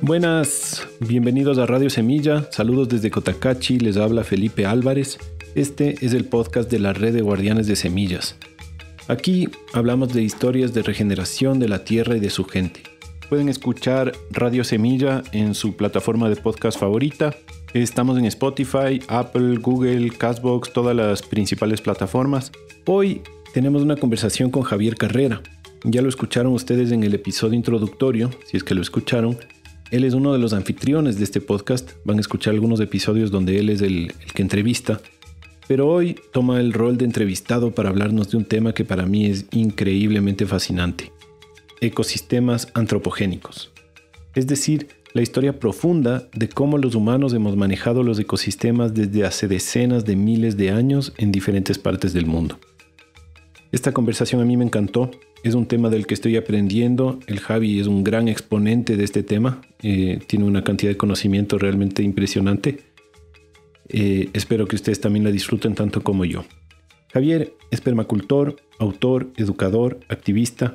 Buenas, bienvenidos a Radio Semilla, saludos desde Cotacachi, les habla Felipe Álvarez. Este es el podcast de la red de guardianes de semillas. Aquí hablamos de historias de regeneración de la tierra y de su gente. Pueden escuchar Radio Semilla en su plataforma de podcast favorita. Estamos en Spotify, Apple, Google, Castbox, todas las principales plataformas. Hoy tenemos una conversación con Javier Carrera. Ya lo escucharon ustedes en el episodio introductorio, si es que lo escucharon, él es uno de los anfitriones de este podcast. Van a escuchar algunos episodios donde él es el, que entrevista. Pero hoy toma el rol de entrevistado para hablarnos de un tema que para mí es increíblemente fascinante. Ecosistemas antropogénicos. Es decir, la historia profunda de cómo los humanos hemos manejado los ecosistemas desde hace decenas de miles de años en diferentes partes del mundo. Esta conversación a mí me encantó es un tema del que estoy aprendiendo. El Javi es un gran exponente de este tema. Eh, tiene una cantidad de conocimiento realmente impresionante. Eh, espero que ustedes también la disfruten tanto como yo. Javier es permacultor, autor, educador, activista,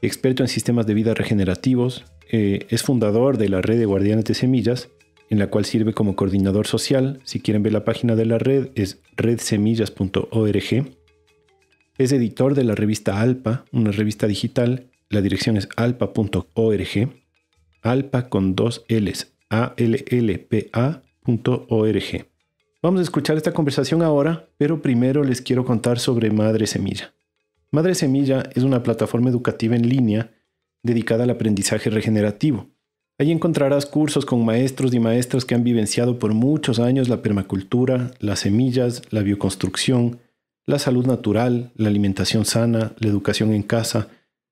experto en sistemas de vida regenerativos. Eh, es fundador de la red de guardianes de semillas, en la cual sirve como coordinador social. Si quieren ver la página de la red es redsemillas.org. Es editor de la revista Alpa, una revista digital. La dirección es alpa.org. Alpa con dos L's. A-L-L-P-A.org. Vamos a escuchar esta conversación ahora, pero primero les quiero contar sobre Madre Semilla. Madre Semilla es una plataforma educativa en línea dedicada al aprendizaje regenerativo. Ahí encontrarás cursos con maestros y maestras que han vivenciado por muchos años la permacultura, las semillas, la bioconstrucción, la salud natural, la alimentación sana, la educación en casa,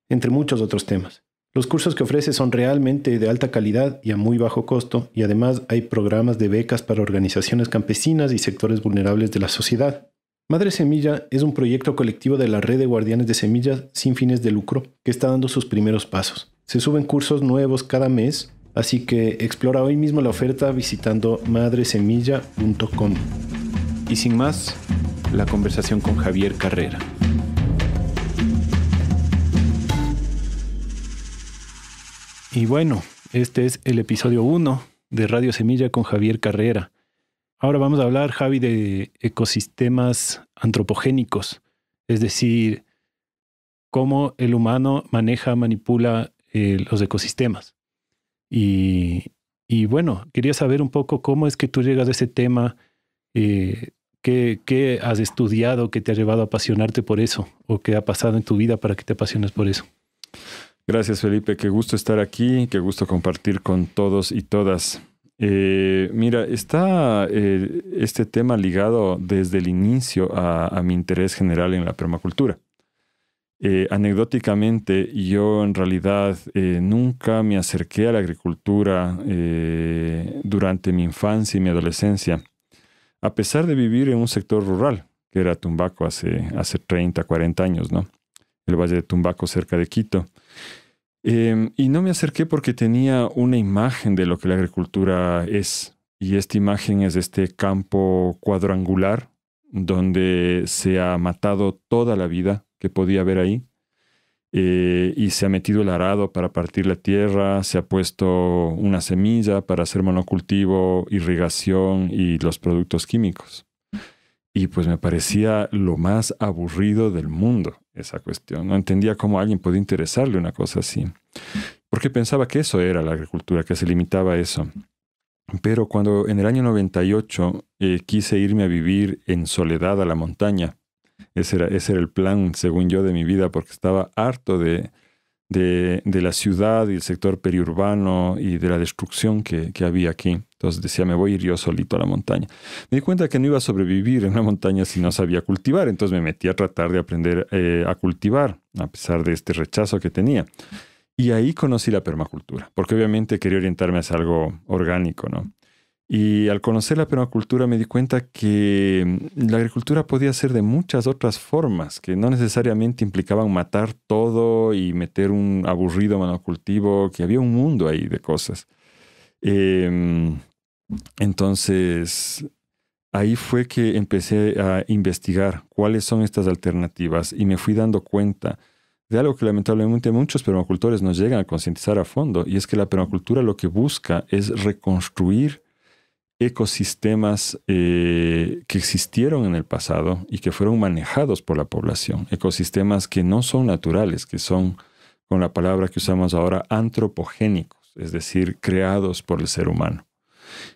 entre muchos otros temas. Los cursos que ofrece son realmente de alta calidad y a muy bajo costo, y además hay programas de becas para organizaciones campesinas y sectores vulnerables de la sociedad. Madre Semilla es un proyecto colectivo de la red de guardianes de semillas sin fines de lucro que está dando sus primeros pasos. Se suben cursos nuevos cada mes, así que explora hoy mismo la oferta visitando madresemilla.com. Y sin más, la conversación con Javier Carrera. Y bueno, este es el episodio 1 de Radio Semilla con Javier Carrera. Ahora vamos a hablar, Javi, de ecosistemas antropogénicos, es decir, cómo el humano maneja, manipula eh, los ecosistemas. Y, y, bueno, quería saber un poco cómo es que tú llegas a ese tema, eh, ¿Qué, has estudiado que te ha llevado a apasionarte por eso? ¿O qué ha pasado en tu vida para que te apasiones por eso? Gracias, Felipe. Qué gusto estar aquí, qué gusto compartir con todos y todas. Eh, mira, está eh, este tema ligado desde el inicio a, mi interés general en la permacultura. Eh, anecdóticamente, yo en realidad nunca me acerqué a la agricultura durante mi infancia y mi adolescencia a pesar de vivir en un sector rural, que era Tumbaco hace, hace 30, 40 años, ¿no? El Valle de Tumbaco cerca de Quito. Em, y no me acerqué porque tenía una imagen de lo que la agricultura es. Y esta imagen es de este campo cuadrangular donde se ha matado toda la vida que podía haber ahí eh, y se ha metido el arado para partir la tierra, se ha puesto una semilla para hacer monocultivo, irrigación y los productos químicos. Y pues me parecía lo más aburrido del mundo esa cuestión. No entendía cómo alguien podía interesarle una cosa así. Porque pensaba que eso era la agricultura, que se limitaba a eso. Pero cuando en el año 98 eh, quise irme a vivir en soledad a la montaña, ese era, el plan, según yo, de mi vida, porque estaba harto de, la ciudad y el sector periurbano y de la destrucción que, había aquí. Entonces decía, me voy a yo solito a la montaña. Me di cuenta que no iba a sobrevivir en la montaña si no sabía cultivar, entonces me metí a tratar de aprender eh, a cultivar, a pesar de este rechazo que tenía. Y ahí conocí la permacultura, porque obviamente quería orientarme hacia algo orgánico, ¿no? Y al conocer la permacultura me di cuenta que mm, la agricultura podía ser de muchas otras formas, que no necesariamente implicaban matar todo y meter un aburrido monocultivo, que había un mundo ahí de cosas. Em, entonces, ahí fue que empecé a investigar cuáles son estas alternativas y me fui dando cuenta de algo que lamentablemente muchos permacultores no llegan a concientizar a fondo, y es que la permacultura lo que busca es reconstruir ecosistemas eh, que existieron en el pasado y que fueron manejados por la población, ecosistemas que no son naturales, que son, con la palabra que usamos ahora, antropogénicos, es decir, creados por el ser humano.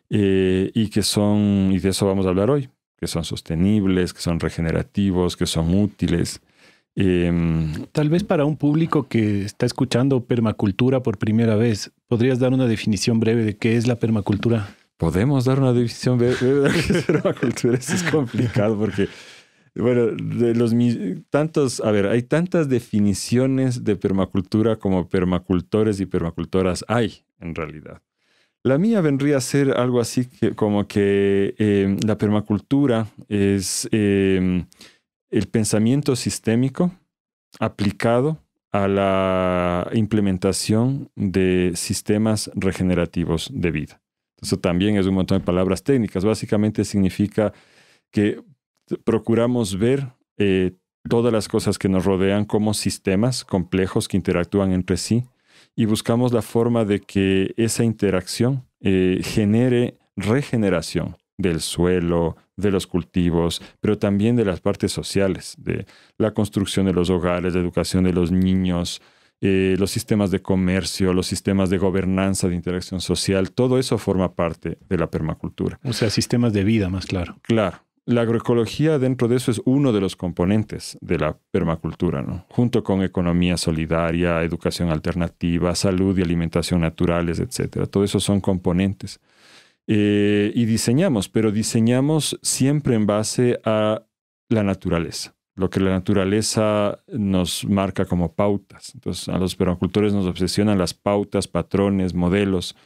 Eh, y que son, y de eso vamos a hablar hoy, que son sostenibles, que son regenerativos, que son útiles. Em, Tal vez para un público que está escuchando permacultura por primera vez, ¿podrías dar una definición breve de qué es la permacultura? podemos dar una definición de, permacultura. es complicado porque, bueno, de los tantos, a ver, hay tantas definiciones de permacultura como permacultores y permacultoras hay en realidad. La mía vendría a ser algo así como que em, la permacultura es em, el pensamiento sistémico aplicado a la implementación de sistemas regenerativos de vida. Eso también es un montón de palabras técnicas. Básicamente significa que procuramos ver eh, todas las cosas que nos rodean como sistemas complejos que interactúan entre sí y buscamos la forma de que esa interacción eh, genere regeneración del suelo, de los cultivos, pero también de las partes sociales, de la construcción de los hogares, la educación de los niños, eh, los sistemas de comercio, los sistemas de gobernanza, de interacción social, todo eso forma parte de la permacultura. O sea, sistemas de vida más claro. Claro. La agroecología dentro de eso es uno de los componentes de la permacultura, ¿no? Junto con economía solidaria, educación alternativa, salud y alimentación naturales, etcétera. Todo eso son componentes. Eh, y diseñamos, pero diseñamos siempre en base a la naturaleza lo que la naturaleza nos marca como pautas. Entonces, a los permacultores nos obsesionan las pautas, patrones, modelos.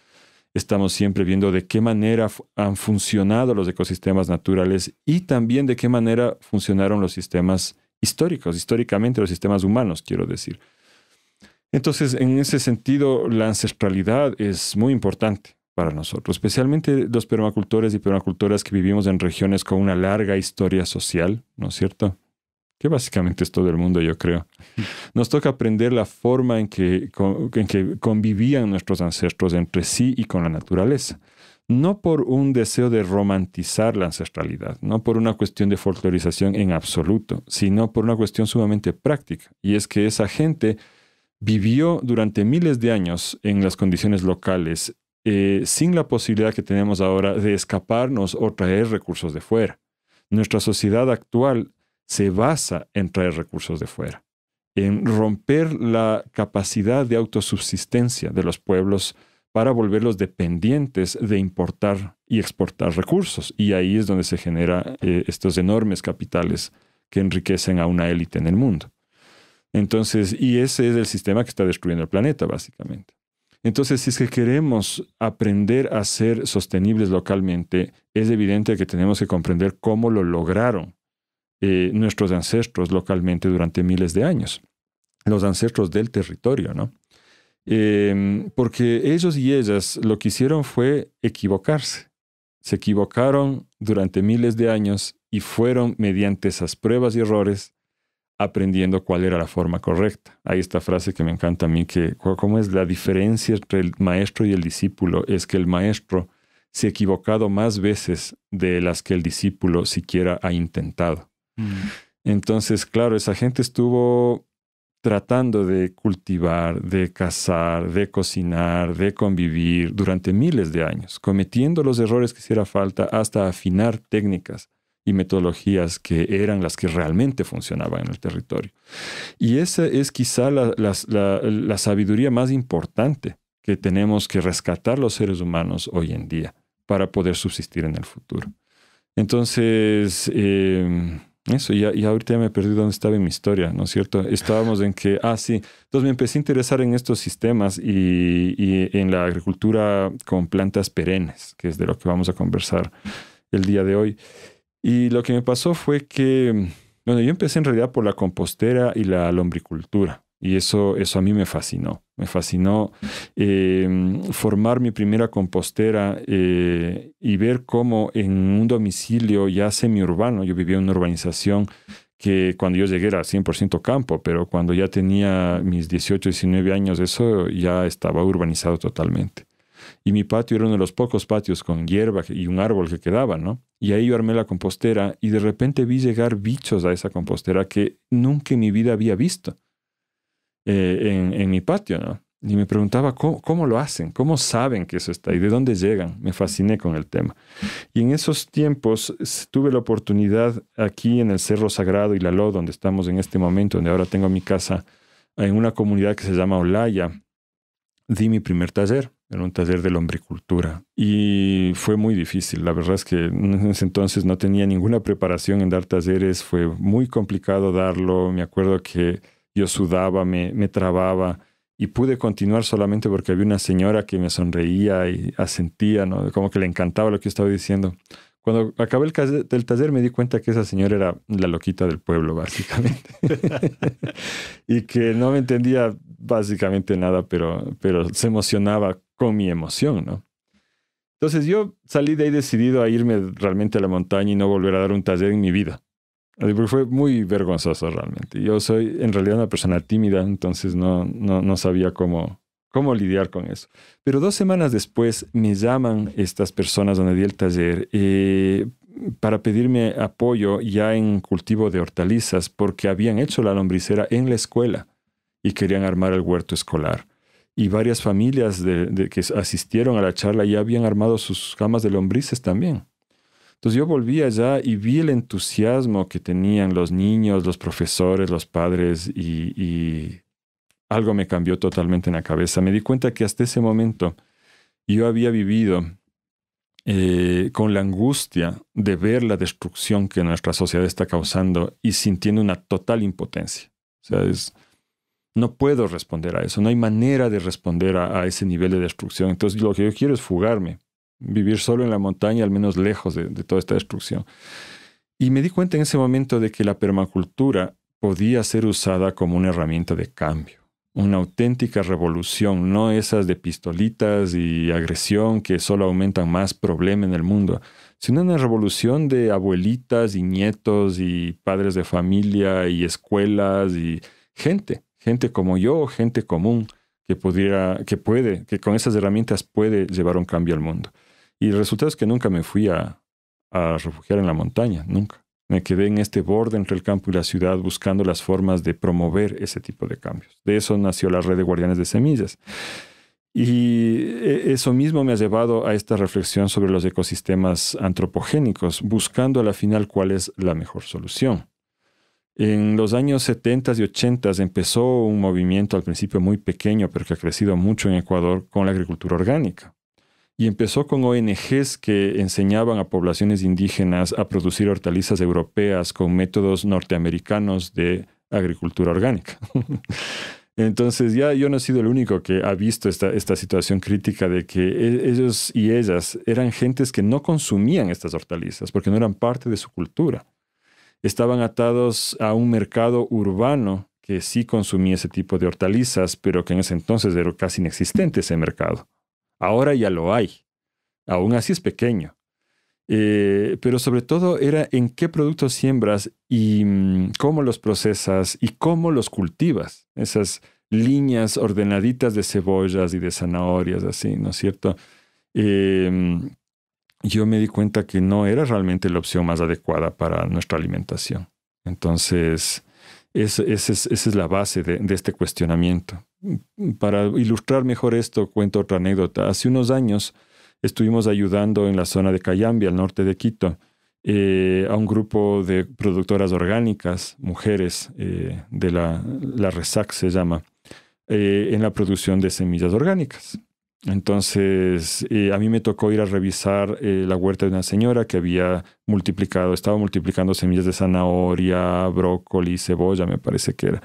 Estamos siempre viendo de qué manera han funcionado los ecosistemas naturales y también de qué manera funcionaron los sistemas históricos, históricamente los sistemas humanos, quiero decir. Entonces, en ese sentido, la ancestralidad es muy importante para nosotros, especialmente los permacultores y permacultoras que vivimos en regiones con una larga historia social, ¿no es cierto? que básicamente es todo el mundo, yo creo. Nos toca aprender la forma en que, en que convivían nuestros ancestros entre sí y con la naturaleza. No por un deseo de romantizar la ancestralidad, no por una cuestión de folclorización en absoluto, sino por una cuestión sumamente práctica. Y es que esa gente vivió durante miles de años en las condiciones locales eh, sin la posibilidad que tenemos ahora de escaparnos o traer recursos de fuera. Nuestra sociedad actual se basa en traer recursos de fuera, en romper la capacidad de autosubsistencia de los pueblos para volverlos dependientes de importar y exportar recursos. Y ahí es donde se generan eh, estos enormes capitales que enriquecen a una élite en el mundo. Entonces, y ese es el sistema que está destruyendo el planeta, básicamente. Entonces, si es que queremos aprender a ser sostenibles localmente, es evidente que tenemos que comprender cómo lo lograron eh, nuestros ancestros localmente durante miles de años, los ancestros del territorio, ¿no? Em, porque ellos y ellas lo que hicieron fue equivocarse. Se equivocaron durante miles de años y fueron mediante esas pruebas y errores aprendiendo cuál era la forma correcta. Hay esta frase que me encanta a mí, que cómo es la diferencia entre el maestro y el discípulo, es que el maestro se ha equivocado más veces de las que el discípulo siquiera ha intentado. Mm. Entonces, claro, esa gente estuvo tratando de cultivar, de cazar, de cocinar, de convivir durante miles de años, cometiendo los errores que hiciera falta hasta afinar técnicas y metodologías que eran las que realmente funcionaban en el territorio. Y esa es quizá la, sabiduría más importante que tenemos que rescatar los seres humanos hoy en día para poder subsistir en el futuro. Entonces, em, eso, y, ahorita ya me perdí dónde estaba en mi historia, ¿no es cierto? Estábamos en que, ah, sí, entonces me empecé a interesar en estos sistemas y, en la agricultura con plantas perennes, que es de lo que vamos a conversar el día de hoy. Y lo que me pasó fue que, bueno, yo empecé en realidad por la compostera y la lombricultura, y eso, eso a mí me fascinó me fascinó eh, formar mi primera compostera eh, y ver cómo en un domicilio ya semiurbano, yo vivía en una urbanización que cuando yo llegué era 100% campo, pero cuando ya tenía mis 18, 19 años, eso ya estaba urbanizado totalmente. Y mi patio era uno de los pocos patios con hierba y un árbol que quedaba, ¿no? Y ahí yo armé la compostera y de repente vi llegar bichos a esa compostera que nunca en mi vida había visto. Eh, en, en, mi patio, ¿no? Y me preguntaba ¿cómo, ¿cómo, lo hacen, cómo saben que eso está y de dónde llegan. Me fasciné con el tema. Y en esos tiempos tuve la oportunidad aquí en el Cerro Sagrado y lo donde estamos en este momento, donde ahora tengo mi casa, en una comunidad que se llama Olaya, di mi primer taller. Era un taller de lombricultura y fue muy difícil. La verdad es que en ese entonces no tenía ninguna preparación en dar talleres, fue muy complicado darlo. Me acuerdo que yo sudaba, me, me trababa y pude continuar solamente porque había una señora que me sonreía y asentía, ¿no? como que le encantaba lo que estaba diciendo. Cuando acabé el, taller me di cuenta que esa señora era la loquita del pueblo, básicamente. y que no me entendía básicamente nada, pero, pero se emocionaba con mi emoción, ¿no? Entonces yo salí de ahí decidido a irme realmente a la montaña y no volver a dar un taller en mi vida fue muy vergonzoso realmente. Yo soy en realidad una persona tímida, entonces no, sabía cómo, cómo lidiar con eso. Pero dos semanas después me llaman estas personas donde di el taller eh, para pedirme apoyo ya en cultivo de hortalizas porque habían hecho la lombricera en la escuela y querían armar el huerto escolar. Y varias familias de, que asistieron a la charla ya habían armado sus camas de lombrices también. Entonces yo volví allá y vi el entusiasmo que tenían los niños, los profesores, los padres y, algo me cambió totalmente en la cabeza. Me di cuenta que hasta ese momento yo había vivido eh, con la angustia de ver la destrucción que nuestra sociedad está causando y sintiendo una total impotencia. O sea, no puedo responder a eso, no hay manera de responder a, a, ese nivel de destrucción. Entonces, lo que yo quiero es fugarme vivir solo en la montaña, al menos lejos de, toda esta destrucción. Y me di cuenta en ese momento de que la permacultura podía ser usada como una herramienta de cambio una auténtica revolución, no esas de pistolitas y agresión que solo aumentan más problemas en el mundo, sino una revolución de abuelitas y nietos y padres de familia y escuelas y gente, gente como yo, gente común que pudiera, que puede, que con esas herramientas puede llevar un cambio al mundo. Y el resultado es que nunca me fui a, refugiar en la montaña, nunca. Me quedé en este borde entre el campo y la ciudad buscando las formas de promover ese tipo de cambios. De eso nació la red de guardianes de semillas. Y e, eso mismo me ha llevado a esta reflexión sobre los ecosistemas antropogénicos, buscando a la final cuál es la mejor solución. En los años 70 y 80 empezó un movimiento al principio muy pequeño, pero que ha crecido mucho en Ecuador con la agricultura orgánica y empezó con ONGs que enseñaban a poblaciones indígenas a producir hortalizas europeas con métodos norteamericanos de agricultura orgánica. Entonces ya yo no he sido el único que ha visto esta, situación crítica de que e, ellos y ellas eran gentes que no consumían estas hortalizas porque no eran parte de su cultura. Estaban atados a un mercado urbano que sí consumía ese tipo de hortalizas, pero que en ese entonces era casi inexistente ese mercado. Ahora ya lo hay. Aún así es pequeño. Eh, pero sobre todo era en qué productos siembras y mm, cómo los procesas y cómo los cultivas. Esas líneas ordenaditas de cebollas y de zanahorias, así, ¿no es cierto? Em, yo me di cuenta que no era realmente la opción más adecuada para nuestra alimentación. Entonces, esa es, la base de este cuestionamiento para ilustrar mejor esto, cuento otra anécdota. Hace unos años estuvimos ayudando en la zona de Cayambi, al norte de Quito, eh, a un grupo de productoras orgánicas, mujeres eh, de la, RESAC se llama, eh, en la producción de semillas orgánicas. Entonces, a mí me tocó ir a revisar la huerta de una señora que había multiplicado, estaba multiplicando semillas de zanahoria, brócoli, cebolla, me parece que era.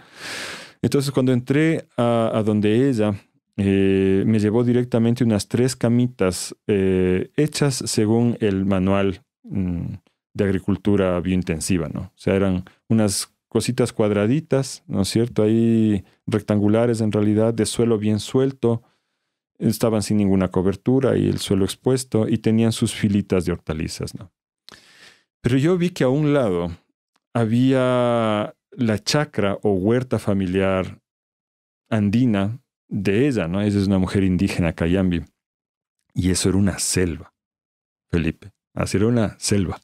Entonces cuando entré a, donde ella, eh, me llevó directamente unas tres camitas eh, hechas según el manual mm, de agricultura biointensiva, ¿no? O sea, eran unas cositas cuadraditas, ¿no es cierto? Ahí rectangulares en realidad, de suelo bien suelto, estaban sin ninguna cobertura y el suelo expuesto y tenían sus filitas de hortalizas, ¿no? Pero yo vi que a un lado había la chacra o huerta familiar andina de ella, ¿no? Esa es una mujer indígena, Cayambi. Y eso era una selva, Felipe. Así era una selva.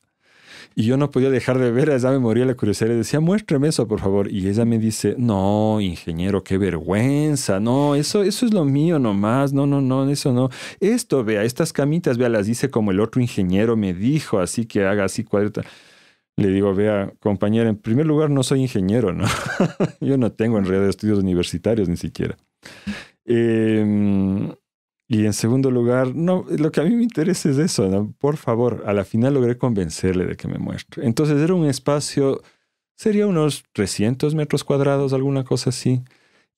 Y yo no podía dejar de ver, ella me moría la curiosidad. Le decía, muéstrame eso, por favor. Y ella me dice, no, ingeniero, qué vergüenza. No, eso, eso es lo mío nomás. No, no, no, eso no. Esto, vea, estas camitas, vea, las dice como el otro ingeniero me dijo, así que haga así cuadrita le digo, vea, compañero, en primer lugar no soy ingeniero, ¿no? Yo no tengo en realidad estudios universitarios ni siquiera. Em, y en segundo lugar, no, lo que a mí me interesa es eso, ¿no? por favor, a la final logré convencerle de que me muestre. Entonces era un espacio, sería unos 300 metros cuadrados, alguna cosa así.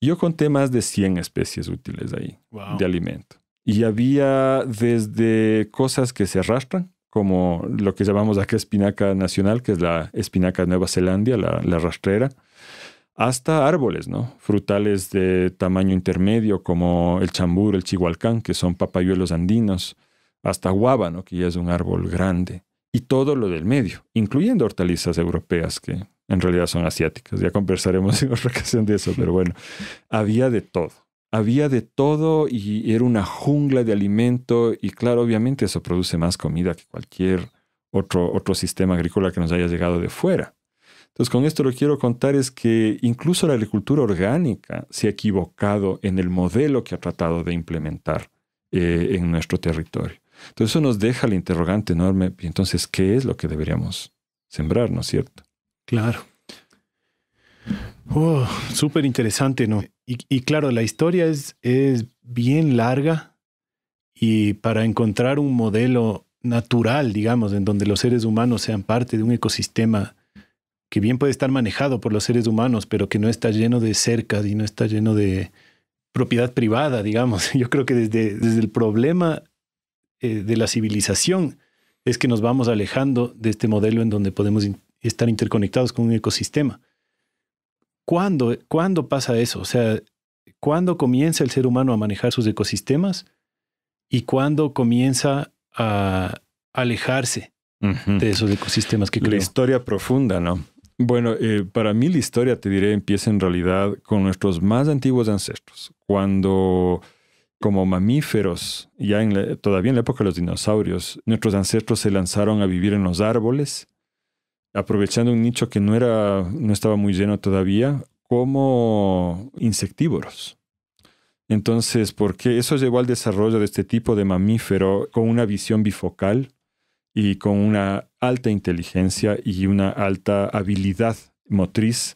Yo conté más de 100 especies útiles ahí de alimento. Y había desde cosas que se arrastran, como lo que llamamos acá espinaca nacional, que es la espinaca de Nueva Zelanda, la, rastrera, hasta árboles, ¿no? Frutales de tamaño intermedio como el chambur, el chihuacán, que son papayuelos andinos, hasta no que ya es un árbol grande, y todo lo del medio, incluyendo hortalizas europeas que en realidad son asiáticas. Ya conversaremos en otra ocasión de eso, pero bueno, había de todo había de todo y era una jungla de alimento y claro, obviamente eso produce más comida que cualquier otro, otro sistema agrícola que nos haya llegado de fuera. Entonces, con esto lo quiero contar es que incluso la agricultura orgánica se ha equivocado en el modelo que ha tratado de implementar eh, en nuestro territorio. Entonces, eso nos deja el interrogante enorme. Entonces, ¿qué es lo que deberíamos sembrar, no es cierto? Claro. Oh, súper interesante, ¿no? Y, claro, la historia es, es bien larga y para encontrar un modelo natural, digamos, en donde los seres humanos sean parte de un ecosistema que bien puede estar manejado por los seres humanos, pero que no está lleno de cercas y no está lleno de propiedad privada, digamos. Yo creo que desde, desde el problema eh, de la civilización es que nos vamos alejando de este modelo en donde podemos estar interconectados con un ecosistema. ¿Cuándo, pasa eso? O sea, ¿cuándo comienza el ser humano a manejar sus ecosistemas y cuándo comienza a alejarse de esos ecosistemas que creó? La historia profunda, ¿no? Bueno, eh, para mí la historia, te diré, empieza en realidad con nuestros más antiguos ancestros, cuando como mamíferos, ya en todavía en la época de los dinosaurios, nuestros ancestros se lanzaron a vivir en los árboles aprovechando un nicho que no, era, no estaba muy lleno todavía, como insectívoros. Entonces, porque eso llevó al desarrollo de este tipo de mamífero con una visión bifocal y con una alta inteligencia y una alta habilidad motriz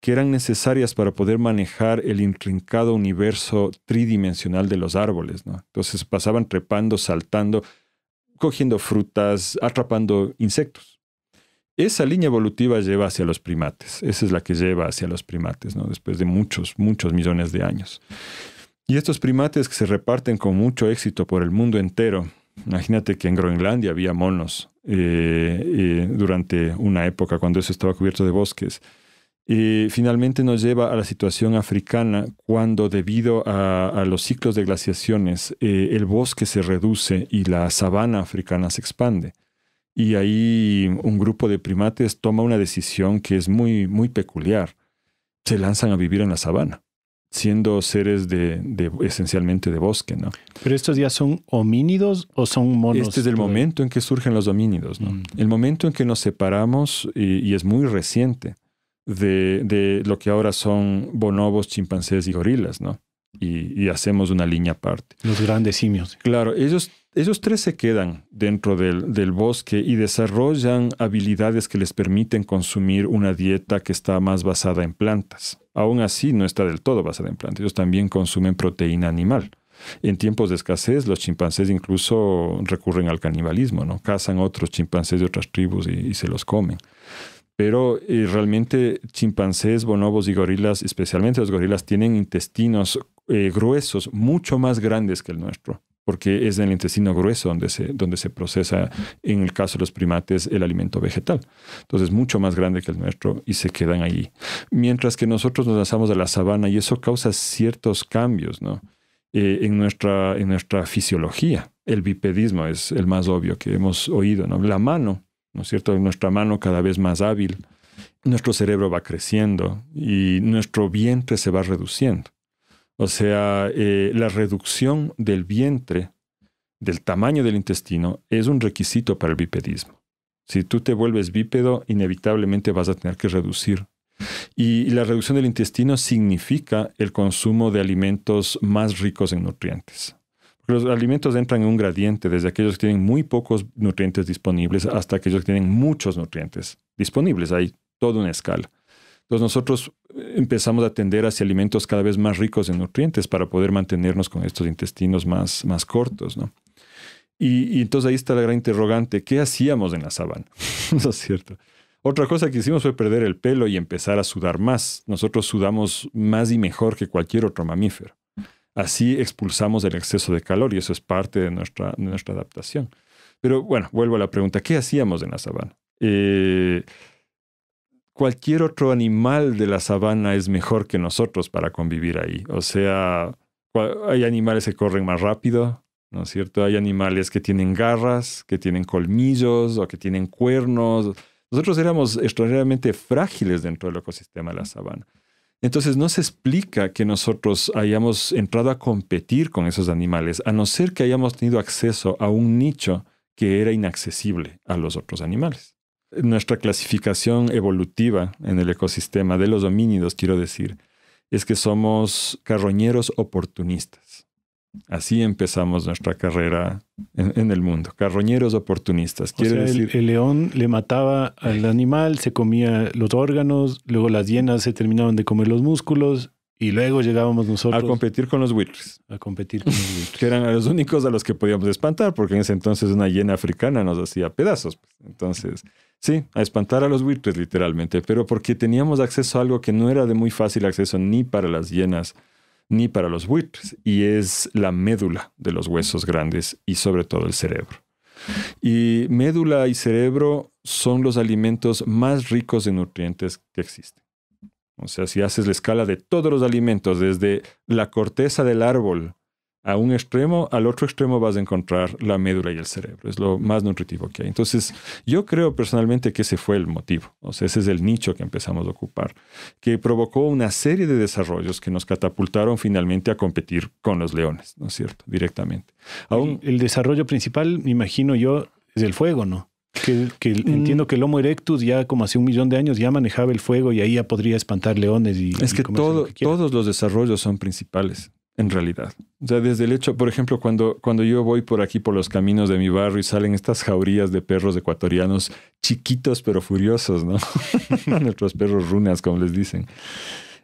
que eran necesarias para poder manejar el intrincado universo tridimensional de los árboles. Entonces pasaban trepando, saltando, cogiendo frutas, atrapando insectos. Esa línea evolutiva lleva hacia los primates. Esa es la que lleva hacia los primates, Después de muchos, muchos millones de años. Y estos primates que se reparten con mucho éxito por el mundo entero. Imagínate que en Groenlandia había monos eh, eh, durante una época cuando eso estaba cubierto de bosques. finalmente nos lleva a la situación africana cuando debido a, los ciclos de glaciaciones eh, el bosque se reduce y la sabana africana se expande y ahí un grupo de primates toma una decisión que es muy, muy peculiar. Se lanzan a vivir en la sabana, siendo seres de, esencialmente de bosque, ¿no? Pero estos ya son homínidos o son monos. Este es el momento en que surgen los homínidos, ¿no? Mm. El momento en que nos separamos, y, y es muy reciente, de, de, lo que ahora son bonobos, chimpancés y gorilas, ¿no? y, hacemos una línea aparte. Los grandes simios. Claro, ellos, ellos tres se quedan dentro del, bosque y desarrollan habilidades que les permiten consumir una dieta que está más basada en plantas. Aún así, no está del todo basada en plantas. Ellos también consumen proteína animal. En tiempos de escasez, los chimpancés incluso recurren al canibalismo, ¿no? Cazan otros chimpancés de otras tribus y, se los comen pero eh, realmente chimpancés, bonobos y gorilas, especialmente los gorilas, tienen intestinos eh, gruesos, mucho más grandes que el nuestro, porque es en el intestino grueso donde se, donde se procesa, en el caso de los primates, el alimento vegetal. Entonces, mucho más grande que el nuestro y se quedan allí. Mientras que nosotros nos lanzamos a la sabana y eso causa ciertos cambios, eh, en, nuestra, en nuestra fisiología. El bipedismo es el más obvio que hemos oído, ¿no? La mano, ¿no es cierto? Nuestra mano cada vez más hábil, nuestro cerebro va creciendo y nuestro vientre se va reduciendo. O sea, eh, la reducción del vientre, del tamaño del intestino, es un requisito para el bipedismo. Si tú te vuelves bípedo, inevitablemente vas a tener que reducir. Y la reducción del intestino significa el consumo de alimentos más ricos en nutrientes. Los alimentos entran en un gradiente, desde aquellos que tienen muy pocos nutrientes disponibles hasta aquellos que tienen muchos nutrientes disponibles. Hay toda una escala. Entonces pues nosotros eh, empezamos a atender hacia alimentos cada vez más ricos en nutrientes para poder mantenernos con estos intestinos más, más cortos, ¿no? Y, entonces ahí está la gran interrogante, ¿qué hacíamos en la sabana? ¿No es cierto? Otra cosa que hicimos fue perder el pelo y empezar a sudar más. Nosotros sudamos más y mejor que cualquier otro mamífero. Así expulsamos el exceso de calor y eso es parte de nuestra, de nuestra adaptación. Pero bueno, vuelvo a la pregunta, ¿qué hacíamos en la sabana? Eh, cualquier otro animal de la sabana es mejor que nosotros para convivir ahí. O sea, hay animales que corren más rápido, ¿no es cierto? Hay animales que tienen garras, que tienen colmillos o que tienen cuernos. Nosotros éramos extraordinariamente frágiles dentro del ecosistema de la sabana. Entonces no se explica que nosotros hayamos entrado a competir con esos animales, a no ser que hayamos tenido acceso a un nicho que era inaccesible a los otros animales nuestra clasificación evolutiva en el ecosistema de los homínidos, quiero decir, es que somos carroñeros oportunistas. Así empezamos nuestra carrera en, el mundo, carroñeros oportunistas. Quiere decir... el, león le mataba al animal, se comía los órganos, luego las hienas se terminaban de comer los músculos y luego llegábamos nosotros... A competir con los buitres. A competir con los que eran los únicos a los que podíamos espantar, porque en ese entonces una hiena africana nos hacía pedazos. Pues. Entonces... Sí, a espantar a los buitres literalmente, pero porque teníamos acceso a algo que no era de muy fácil acceso ni para las hienas ni para los buitres, y es la médula de los huesos grandes y sobre todo el cerebro. Y médula y cerebro son los alimentos más ricos en nutrientes que existen. O sea, si haces la escala de todos los alimentos, desde la corteza del árbol a un extremo, al otro extremo vas a encontrar la médula y el cerebro. Es lo más nutritivo que hay. Entonces, yo creo personalmente que ese fue el motivo. O sea, ese es el nicho que empezamos a ocupar, que provocó una serie de desarrollos que nos catapultaron finalmente a competir con los leones, ¿no es cierto? Directamente. Aún, el, desarrollo principal, me imagino yo, es el fuego, ¿no? Que, mm. entiendo que el Homo erectus ya como hace un millón de años ya manejaba el fuego y ahí ya podría espantar leones y... Es que todos los desarrollos son principales en realidad. O sea, desde el hecho, por ejemplo, cuando, cuando yo voy por aquí, por los caminos de mi barrio y salen estas jaurías de perros ecuatorianos chiquitos pero furiosos, ¿no? Nuestros perros runas, como les dicen.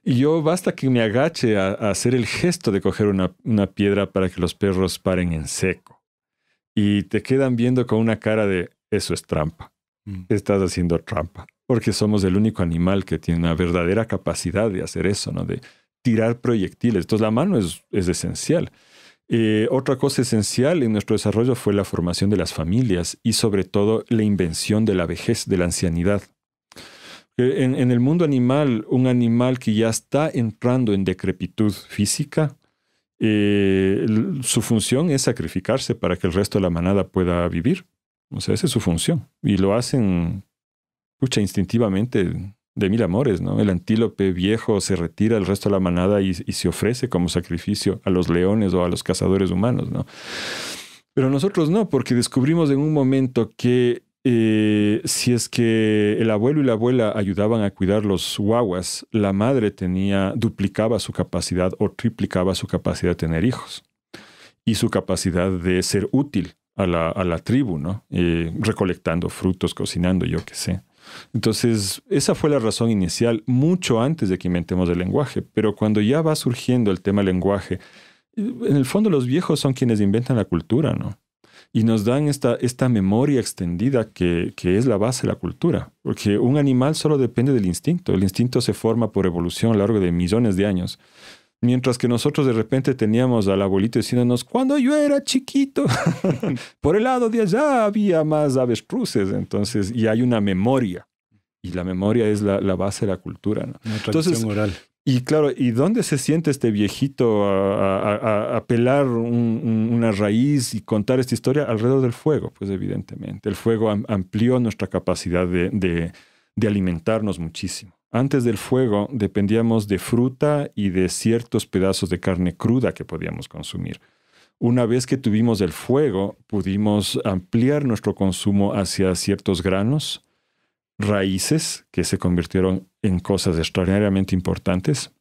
Y yo basta que me agache a, hacer el gesto de coger una, piedra para que los perros paren en seco. Y te quedan viendo con una cara de, eso es trampa. Mm. Estás haciendo trampa. Porque somos el único animal que tiene una verdadera capacidad de hacer eso, ¿no? De tirar proyectiles. Entonces la mano es, esencial. Eh, otra cosa esencial en nuestro desarrollo fue la formación de las familias y sobre todo la invención de la vejez, de la ancianidad. Eh, en, el mundo animal, un animal que ya está entrando en decrepitud física, eh, su función es sacrificarse para que el resto de la manada pueda vivir. O sea, esa es su función. Y lo hacen, escucha, instintivamente de mil amores, ¿no? El antílope viejo se retira el resto de la manada y, se ofrece como sacrificio a los leones o a los cazadores humanos, ¿no? Pero nosotros no, porque descubrimos en un momento que eh, si es que el abuelo y la abuela ayudaban a cuidar los guaguas, la madre tenía, duplicaba su capacidad o triplicaba su capacidad de tener hijos y su capacidad de ser útil a la, a la tribu, ¿no? Eh, recolectando frutos, cocinando, yo qué sé. Entonces, esa fue la razón inicial, mucho antes de que inventemos el lenguaje, pero cuando ya va surgiendo el tema lenguaje, eh, en el fondo los viejos son quienes inventan la cultura, ¿no? Y nos dan esta, esta memoria extendida que, que es la base de la cultura, porque un animal solo depende del instinto, el instinto se forma por evolución a lo largo de millones de años. Mientras que nosotros de repente teníamos al abuelito diciéndonos, cuando yo era chiquito, por el lado de allá había más avestruces, entonces, y hay una memoria. Y la memoria es la, la base de la cultura. ¿no? Una entonces, oral. Y claro, ¿y dónde se siente este viejito a, pelar una raíz y contar esta historia? Alrededor del fuego, pues evidentemente. El fuego amplió nuestra capacidad de, de alimentarnos muchísimo. Antes del fuego dependíamos de fruta y de ciertos pedazos de carne cruda que podíamos consumir. Una vez que tuvimos el fuego, pudimos ampliar nuestro consumo hacia ciertos granos, raíces, que se convirtieron en cosas extraordinariamente importantes,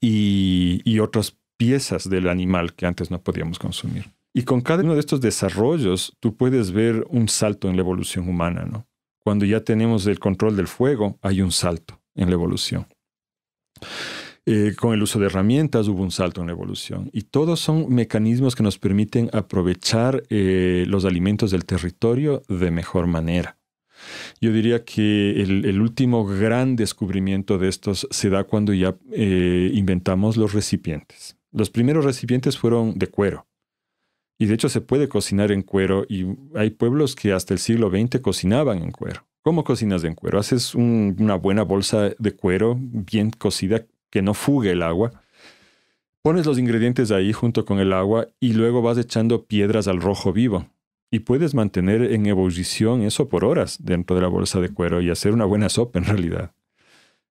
y, otras piezas del animal que antes no podíamos consumir. Y con cada uno de estos desarrollos, tú puedes ver un salto en la evolución humana, ¿no? Cuando ya tenemos el control del fuego, hay un salto en la evolución. Eh, con el uso de herramientas hubo un salto en la evolución y todos son mecanismos que nos permiten aprovechar eh, los alimentos del territorio de mejor manera. Yo diría que el, último gran descubrimiento de estos se da cuando ya eh, inventamos los recipientes. Los primeros recipientes fueron de cuero. Y de hecho se puede cocinar en cuero y hay pueblos que hasta el siglo XX cocinaban en cuero. ¿Cómo cocinas en cuero? Haces una buena bolsa de cuero bien cocida que no fugue el agua. Pones los ingredientes ahí junto con el agua y luego vas echando piedras al rojo vivo. Y puedes mantener en ebullición eso por horas dentro de la bolsa de cuero y hacer una buena sopa en realidad.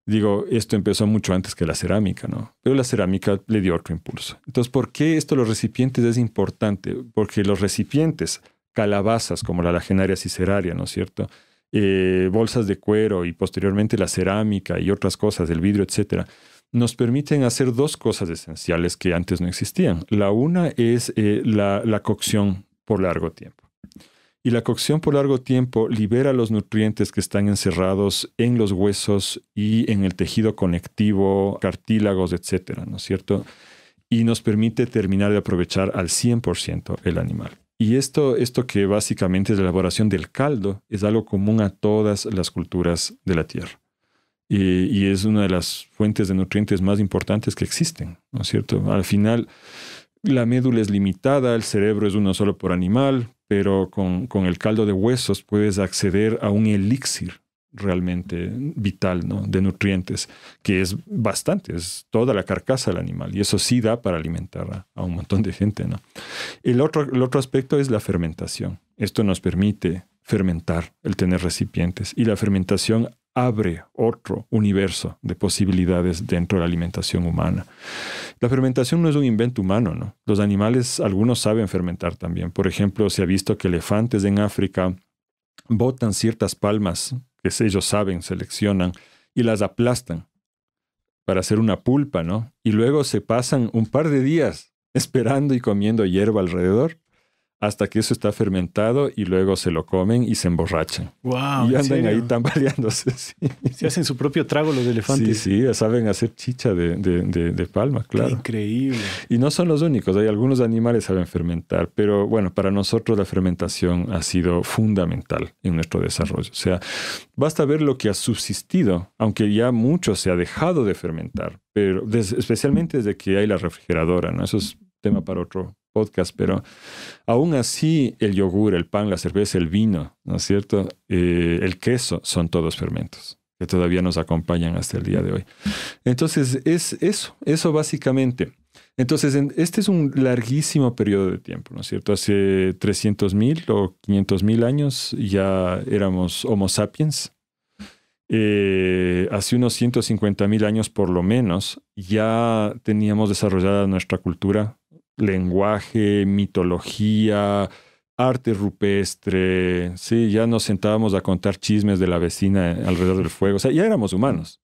Digo, esto empezó mucho antes que la cerámica, ¿no? Pero la cerámica le dio otro impulso. Entonces, ¿por qué esto los recipientes es importante? Porque los recipientes, calabazas como la lagenaria ciceraria, ¿no es cierto? Eh, bolsas de cuero y posteriormente la cerámica y otras cosas, el vidrio, etcétera, nos permiten hacer dos cosas esenciales que antes no existían. La una es eh, la, la cocción por largo tiempo. Y la cocción por largo tiempo libera los nutrientes que están encerrados en los huesos y en el tejido conectivo, cartílagos, etcétera, ¿no es cierto? Y nos permite terminar de aprovechar al 100% el animal. Y esto, esto que básicamente es la elaboración del caldo es algo común a todas las culturas de la Tierra. Y, es una de las fuentes de nutrientes más importantes que existen, ¿no es cierto? Al final, la médula es limitada, el cerebro es uno solo por animal, pero con, con el caldo de huesos puedes acceder a un elixir realmente vital, ¿no? De nutrientes, que es bastante, es toda la carcasa del animal. Y eso sí da para alimentar a, un montón de gente, ¿no? El otro, el otro aspecto es la fermentación. Esto nos permite fermentar, el tener recipientes. Y la fermentación abre otro universo de posibilidades dentro de la alimentación humana. La fermentación no es un invento humano, ¿no? Los animales, algunos saben fermentar también. Por ejemplo, se ha visto que elefantes en África botan ciertas palmas que ellos saben, seleccionan y las aplastan para hacer una pulpa, ¿no? Y luego se pasan un par de días esperando y comiendo hierba alrededor hasta que eso está fermentado y luego se lo comen y se emborrachan. y andan ahí tambaleándose. Se hacen su propio trago los elefantes. Sí, sí, saben hacer chicha de, palma, claro. increíble. Y no son los únicos, hay algunos animales saben fermentar, pero bueno, para nosotros la fermentación ha sido fundamental en nuestro desarrollo. O sea, basta ver lo que ha subsistido, aunque ya mucho se ha dejado de fermentar, pero especialmente desde que hay la refrigeradora, ¿no? Eso es tema para otro podcast, pero aún así el yogur, el pan, la cerveza, el vino, ¿no es cierto? Eh, el queso son todos fermentos que todavía nos acompañan hasta el día de hoy. Entonces, es eso, eso básicamente. Entonces, este es un larguísimo periodo de tiempo, ¿no es cierto? Hace 300.000 o 500.000 años ya éramos Homo sapiens. Eh, hace unos 150.000 años por lo menos ya teníamos desarrollada nuestra cultura, lenguaje, mitología, arte rupestre, sí, ya nos sentábamos a contar chismes de la vecina alrededor del fuego, o sea, ya éramos humanos.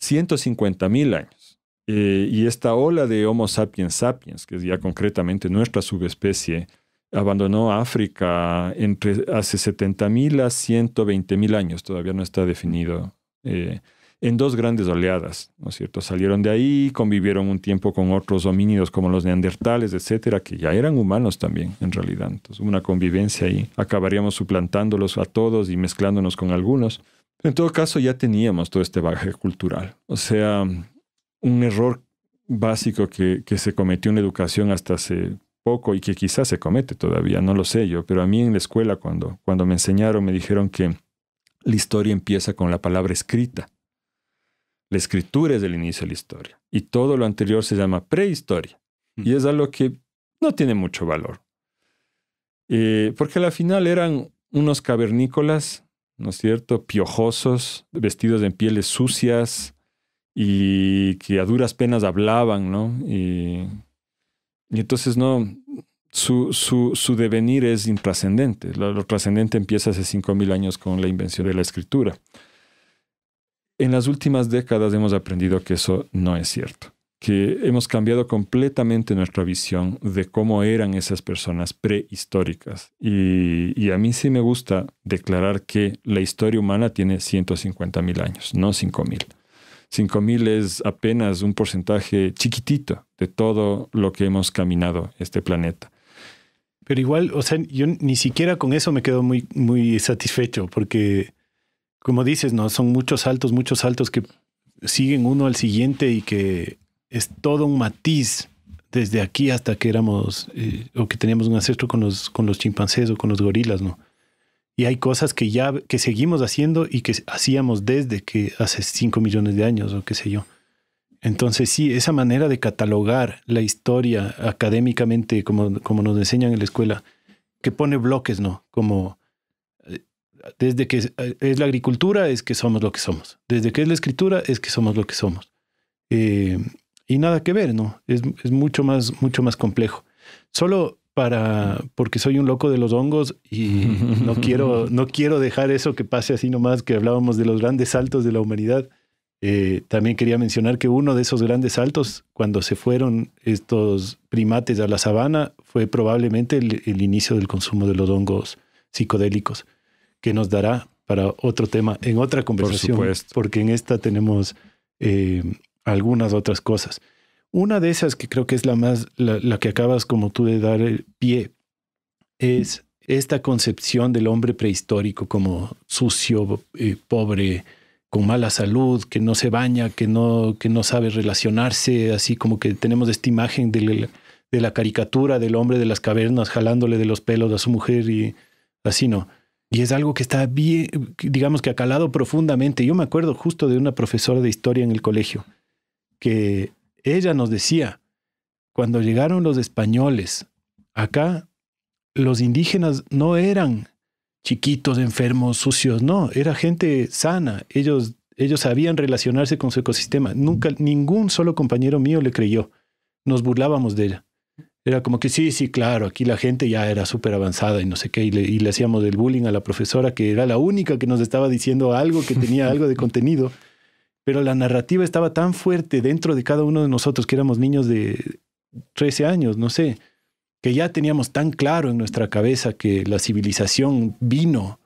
150.000 mil años. Eh, y esta ola de Homo sapiens sapiens, que es ya concretamente nuestra subespecie, abandonó África entre hace 70.000 mil a 120.000 mil años, todavía no está definido. Eh, en dos grandes oleadas, ¿no es cierto? Salieron de ahí, convivieron un tiempo con otros homínidos como los neandertales, etcétera, que ya eran humanos también, en realidad. Entonces, una convivencia ahí. Acabaríamos suplantándolos a todos y mezclándonos con algunos. En todo caso, ya teníamos todo este bagaje cultural. O sea, un error básico que, se cometió en la educación hasta hace poco y que quizás se comete todavía, no lo sé yo, pero a mí en la escuela cuando, cuando me enseñaron me dijeron que la historia empieza con la palabra escrita. La escritura es el inicio de la historia y todo lo anterior se llama prehistoria. Y mm. es algo que no tiene mucho valor. Eh, porque al final eran unos cavernícolas, ¿no es cierto? Piojosos, vestidos en pieles sucias y que a duras penas hablaban, ¿no? Y, entonces no, su, devenir es intrascendente. Lo, lo trascendente empieza hace 5.000 años con la invención de la escritura. En las últimas décadas hemos aprendido que eso no es cierto, que hemos cambiado completamente nuestra visión de cómo eran esas personas prehistóricas. Y, a mí sí me gusta declarar que la historia humana tiene 150.000 años, no 5.000. 5.000 es apenas un porcentaje chiquitito de todo lo que hemos caminado este planeta. Pero igual, o sea, yo ni siquiera con eso me quedo muy, muy satisfecho, porque como dices, ¿no? Son muchos saltos, muchos saltos que siguen uno al siguiente y que es todo un matiz desde aquí hasta que éramos eh, o que teníamos un ancestro con los, con los chimpancés o con los gorilas, ¿no? Y hay cosas que ya que seguimos haciendo y que hacíamos desde que hace 5 millones de años o qué sé yo. Entonces sí, esa manera de catalogar la historia académicamente como, como nos enseñan en la escuela, que pone bloques, ¿no? Como desde que es la agricultura es que somos lo que somos. Desde que es la escritura es que somos lo que somos. Eh, y nada que ver, ¿no? Es, mucho, más, mucho más complejo. Solo para, porque soy un loco de los hongos y no quiero, dejar eso que pase así nomás, que hablábamos de los grandes saltos de la humanidad. Eh, también quería mencionar que uno de esos grandes saltos, cuando se fueron estos primates a la sabana, fue probablemente el inicio del consumo de los hongos psicodélicos que nos dará para otro tema en otra conversación, porque en esta tenemos eh, algunas otras cosas. Una de esas que creo que es la más, la, que acabas como tú de dar el pie, es esta concepción del hombre prehistórico como sucio, eh, pobre, con mala salud, que no se baña, que no, que no sabe relacionarse, así como que tenemos esta imagen de la caricatura del hombre de las cavernas jalándole de los pelos a su mujer y así no y es algo que está bien, digamos que ha calado profundamente. Yo me acuerdo justo de una profesora de historia en el colegio, que ella nos decía, cuando llegaron los españoles acá, los indígenas no eran chiquitos, enfermos, sucios, no, era gente sana. Ellos, ellos sabían relacionarse con su ecosistema. Nunca, ningún solo compañero mío le creyó. Nos burlábamos de ella era como que sí, sí, claro, aquí la gente ya era súper avanzada y no sé qué, y le, hacíamos el bullying a la profesora, que era la única que nos estaba diciendo algo, que tenía algo de contenido, pero la narrativa estaba tan fuerte dentro de cada uno de nosotros, que éramos niños de 13 años, no sé, que ya teníamos tan claro en nuestra cabeza que la civilización vino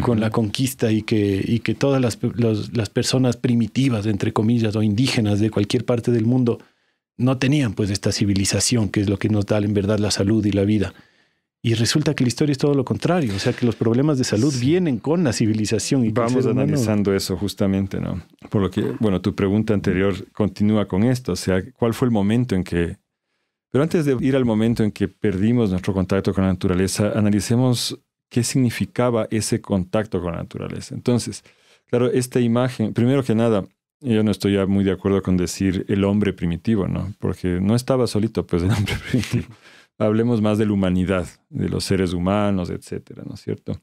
con la conquista y que, y que todas las personas primitivas, entre comillas, o indígenas de cualquier parte del mundo, no tenían pues esta civilización que es lo que nos da en verdad la salud y la vida. Y resulta que la historia es todo lo contrario, o sea que los problemas de salud vienen con la civilización. Y Vamos analizando eso justamente, ¿no? Por lo que, bueno, tu pregunta anterior continúa con esto, o sea, ¿cuál fue el momento en que... Pero antes de ir al momento en que perdimos nuestro contacto con la naturaleza, analicemos qué significaba ese contacto con la naturaleza. Entonces, claro, esta imagen, primero que nada, yo no estoy muy de acuerdo con decir el hombre primitivo, ¿no? Porque no estaba solito, pues, el hombre primitivo. Hablemos más de la humanidad, de los seres humanos, etcétera, ¿no es cierto?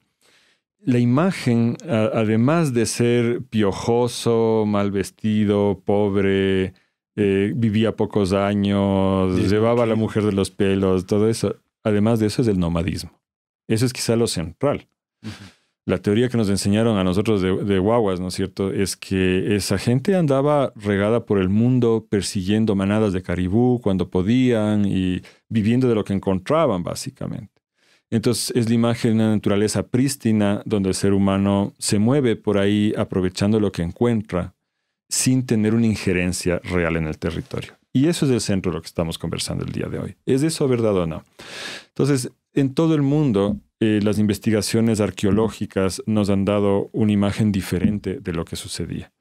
La imagen, además de ser piojoso, mal vestido, pobre, eh, vivía pocos años, llevaba a la mujer de los pelos, todo eso. Además de eso es el nomadismo. Eso es quizá lo central la teoría que nos enseñaron a nosotros de, guaguas, ¿no es cierto?, es que esa gente andaba regada por el mundo persiguiendo manadas de caribú cuando podían y viviendo de lo que encontraban, básicamente. Entonces es la imagen de una naturaleza prístina donde el ser humano se mueve por ahí aprovechando lo que encuentra sin tener una injerencia real en el territorio. Y eso es el centro de lo que estamos conversando el día de hoy. ¿Es eso verdad o no? Entonces, en todo el mundo eh, las investigaciones arqueológicas nos han dado una imagen diferente de lo que sucedía.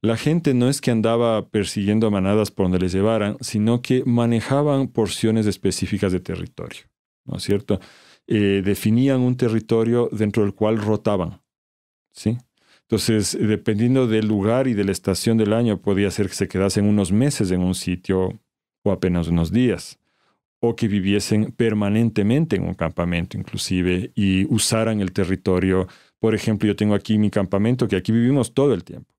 La gente no es que andaba persiguiendo manadas por donde les llevaran, sino que manejaban porciones específicas de territorio, ¿no es cierto? Eh, definían un territorio dentro del cual rotaban, ¿sí? Entonces, dependiendo del lugar y de la estación del año, podía ser que se quedasen unos meses en un sitio o apenas unos días que viviesen permanentemente en un campamento inclusive y usaran el territorio. Por ejemplo, yo tengo aquí mi campamento que aquí vivimos todo el tiempo.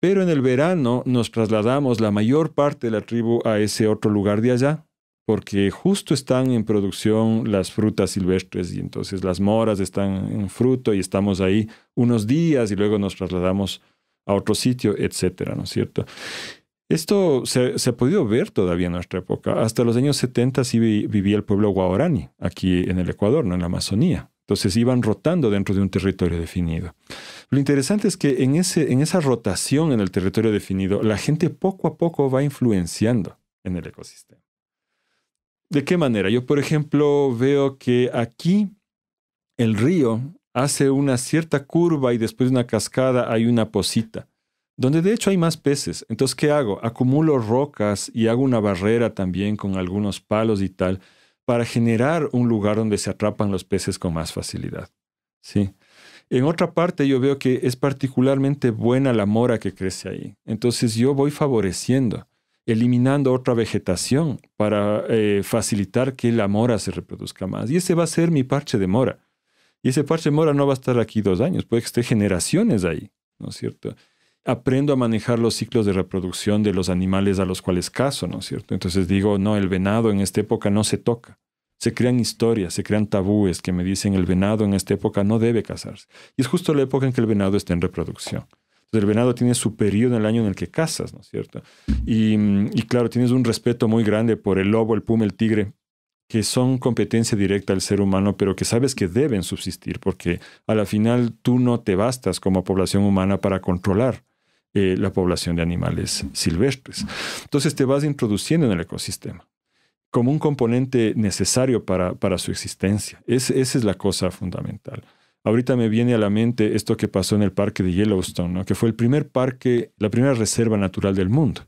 Pero en el verano nos trasladamos la mayor parte de la tribu a ese otro lugar de allá, porque justo están en producción las frutas silvestres y entonces las moras están en fruto y estamos ahí unos días y luego nos trasladamos a otro sitio, etcétera, ¿no es cierto? Esto se, ha podido ver todavía en nuestra época. Hasta los años 70 sí vivía el pueblo guaorani, aquí en el Ecuador, no en la Amazonía. Entonces iban rotando dentro de un territorio definido. Lo interesante es que en, en esa rotación en el territorio definido, la gente poco a poco va influenciando en el ecosistema. ¿De qué manera? Yo, por ejemplo, veo que aquí el río hace una cierta curva y después de una cascada hay una posita donde de hecho hay más peces. Entonces, ¿qué hago? Acumulo rocas y hago una barrera también con algunos palos y tal para generar un lugar donde se atrapan los peces con más facilidad. ¿Sí? En otra parte yo veo que es particularmente buena la mora que crece ahí. Entonces yo voy favoreciendo, eliminando otra vegetación para eh, facilitar que la mora se reproduzca más. Y ese va a ser mi parche de mora. Y ese parche de mora no va a estar aquí dos años, puede que esté generaciones ahí, ¿no es cierto? aprendo a manejar los ciclos de reproducción de los animales a los cuales cazo, ¿no es cierto? Entonces digo, no, el venado en esta época no se toca. Se crean historias, se crean tabúes que me dicen el venado en esta época no debe cazarse. Y es justo la época en que el venado está en reproducción. el venado tiene su periodo en el año en el que cazas, ¿no es cierto? Y, y claro, tienes un respeto muy grande por el lobo, el puma, el tigre, que son competencia directa al ser humano, pero que sabes que deben subsistir, porque a la final tú no te bastas como población humana para controlar eh, la población de animales silvestres. Entonces te vas introduciendo en el ecosistema como un componente necesario para, su existencia. esa es la cosa fundamental. Ahorita me viene a la mente esto que pasó en el parque de Yellowstone, que fue el primer parque, la primera reserva natural del mundo.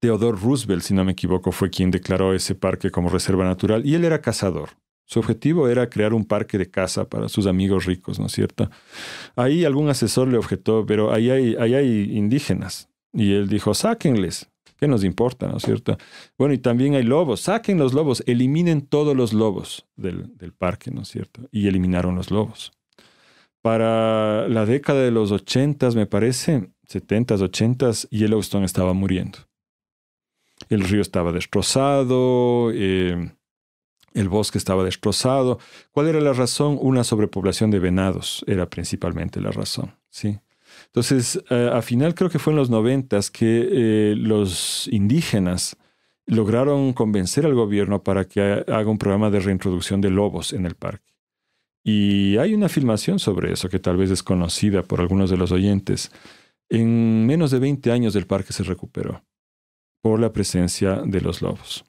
Theodore Roosevelt, si no me equivoco, fue quien declaró ese parque como reserva natural y él era cazador. Su objetivo era crear un parque de caza para sus amigos ricos, ¿no es cierto? Ahí algún asesor le objetó, pero ahí hay, indígenas. Y él dijo, sáquenles, ¿qué nos importa, no es cierto? Bueno, y también hay lobos, saquen los lobos, eliminen todos los lobos del, parque, ¿no es cierto? Y eliminaron los lobos. Para la década de los ochentas, me parece, setentas, ochentas, 80s, Yellowstone estaba muriendo. El río estaba destrozado, eh, el bosque estaba destrozado. ¿Cuál era la razón? Una sobrepoblación de venados era principalmente la razón, ¿sí? Entonces, eh, al final creo que fue en los noventas que eh, los indígenas lograron convencer al gobierno para que haga un programa de reintroducción de lobos en el parque. Y hay una filmación sobre eso que tal vez es conocida por algunos de los oyentes. En menos de 20 años el parque se recuperó por la presencia de los lobos.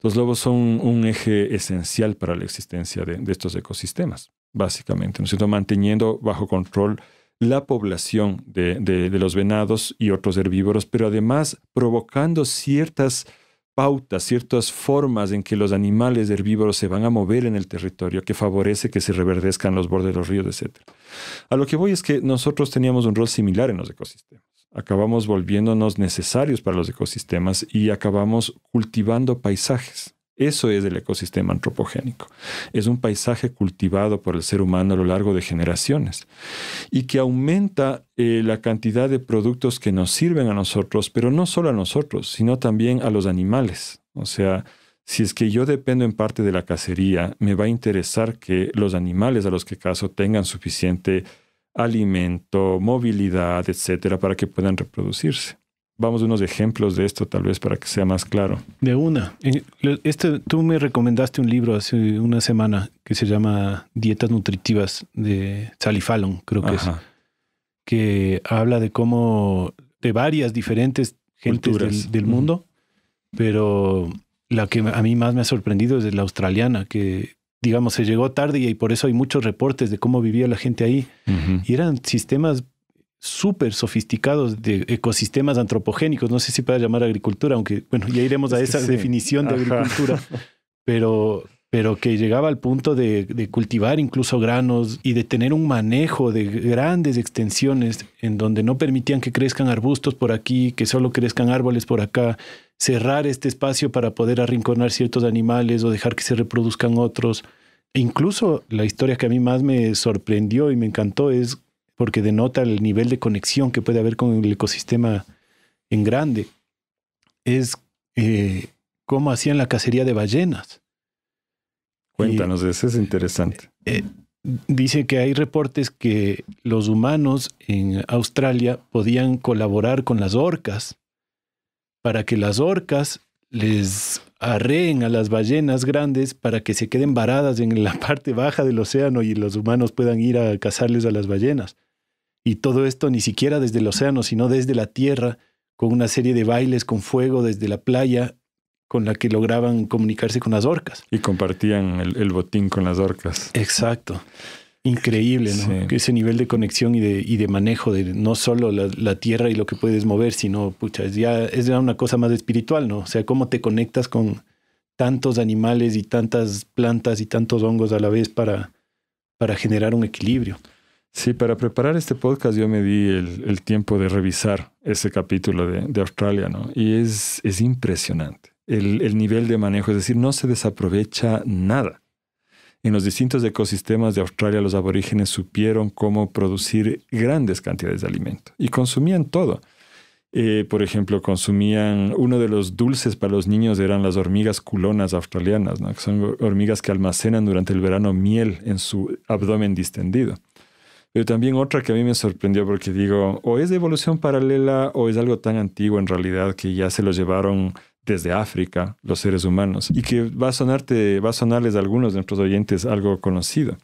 Los lobos son un eje esencial para la existencia de, estos ecosistemas, básicamente, ¿no es Manteniendo bajo control la población de, de, los venados y otros herbívoros, pero además provocando ciertas pautas, ciertas formas en que los animales herbívoros se van a mover en el territorio, que favorece que se reverdezcan los bordes de los ríos, etc. A lo que voy es que nosotros teníamos un rol similar en los ecosistemas acabamos volviéndonos necesarios para los ecosistemas y acabamos cultivando paisajes. Eso es el ecosistema antropogénico. Es un paisaje cultivado por el ser humano a lo largo de generaciones y que aumenta eh, la cantidad de productos que nos sirven a nosotros, pero no solo a nosotros, sino también a los animales. O sea, si es que yo dependo en parte de la cacería, me va a interesar que los animales a los que caso tengan suficiente alimento, movilidad, etcétera, para que puedan reproducirse. Vamos a unos ejemplos de esto, tal vez, para que sea más claro. De una. Eh, este, tú me recomendaste un libro hace una semana que se llama Dietas Nutritivas de Sally Fallon, creo que es, que habla de cómo, de varias diferentes gentes del, mundo, pero la que a mí más me ha sorprendido es la australiana, que digamos, se llegó tarde y por eso hay muchos reportes de cómo vivía la gente ahí. Y eran sistemas súper sofisticados de ecosistemas antropogénicos, no sé si pueda llamar agricultura, aunque bueno, ya iremos a esa definición de agricultura, pero, pero que llegaba al punto de, de, cultivar incluso granos y de tener un manejo de grandes extensiones en donde no permitían que crezcan arbustos por aquí, que solo crezcan árboles por acá, cerrar este espacio para poder arrinconar ciertos animales o dejar que se reproduzcan otros. E incluso la historia que a mí más me sorprendió y me encantó es porque denota el nivel de conexión que puede haber con el ecosistema en grande. Es eh, cómo hacían la cacería de ballenas. Cuéntanos, eso es interesante. Eh, dice que hay reportes que los humanos en Australia podían colaborar con las orcas para que las orcas les arreen a las ballenas grandes para que se queden varadas en la parte baja del océano y los humanos puedan ir a cazarles a las ballenas. Y todo esto ni siquiera desde el océano, sino desde la tierra, con una serie de bailes con fuego desde la playa con la que lograban comunicarse con las orcas. Y compartían el, el botín con las orcas. Exacto increíble, ese nivel de conexión y de, manejo de no solo la, tierra y lo que puedes mover, sino, pucha, es ya, es una cosa más espiritual, ¿no? O sea, cómo te conectas con tantos animales y tantas plantas y tantos hongos a la vez para, para generar un equilibrio. Sí, para preparar este podcast yo me di el, tiempo de revisar ese capítulo de, Australia, ¿no? Y es, es impresionante el, el nivel de manejo, es decir, no se desaprovecha nada. En los distintos ecosistemas de Australia los aborígenes supieron cómo producir grandes cantidades de alimento y consumían todo. Eh, por ejemplo, consumían, uno de los dulces para los niños eran las hormigas culonas australianas, que son hormigas que almacenan durante el verano miel en su abdomen distendido. Pero también otra que a mí me sorprendió porque digo, o es de evolución paralela o es algo tan antiguo en realidad que ya se lo llevaron desde África, los seres humanos, y que va a sonarte, va a sonarles a algunos de nuestros oyentes algo conocido.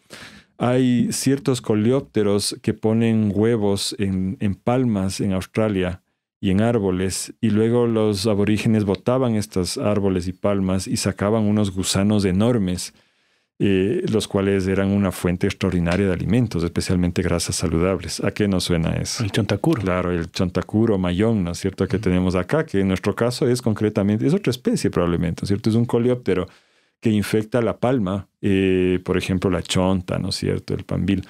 Hay ciertos coleópteros que ponen huevos en, en palmas en Australia y en árboles, y luego los aborígenes botaban estos árboles y palmas y sacaban unos gusanos enormes eh, los cuales eran una fuente extraordinaria de alimentos, especialmente grasas saludables. ¿A qué nos suena eso? El chontacuro. Claro, el chontacuro, mayón, ¿no es cierto?, que tenemos acá, que en nuestro caso es concretamente, es otra especie probablemente, ¿no es cierto? Es un coleóptero que infecta la palma, eh, por ejemplo, la chonta, ¿no es cierto?, el pambil.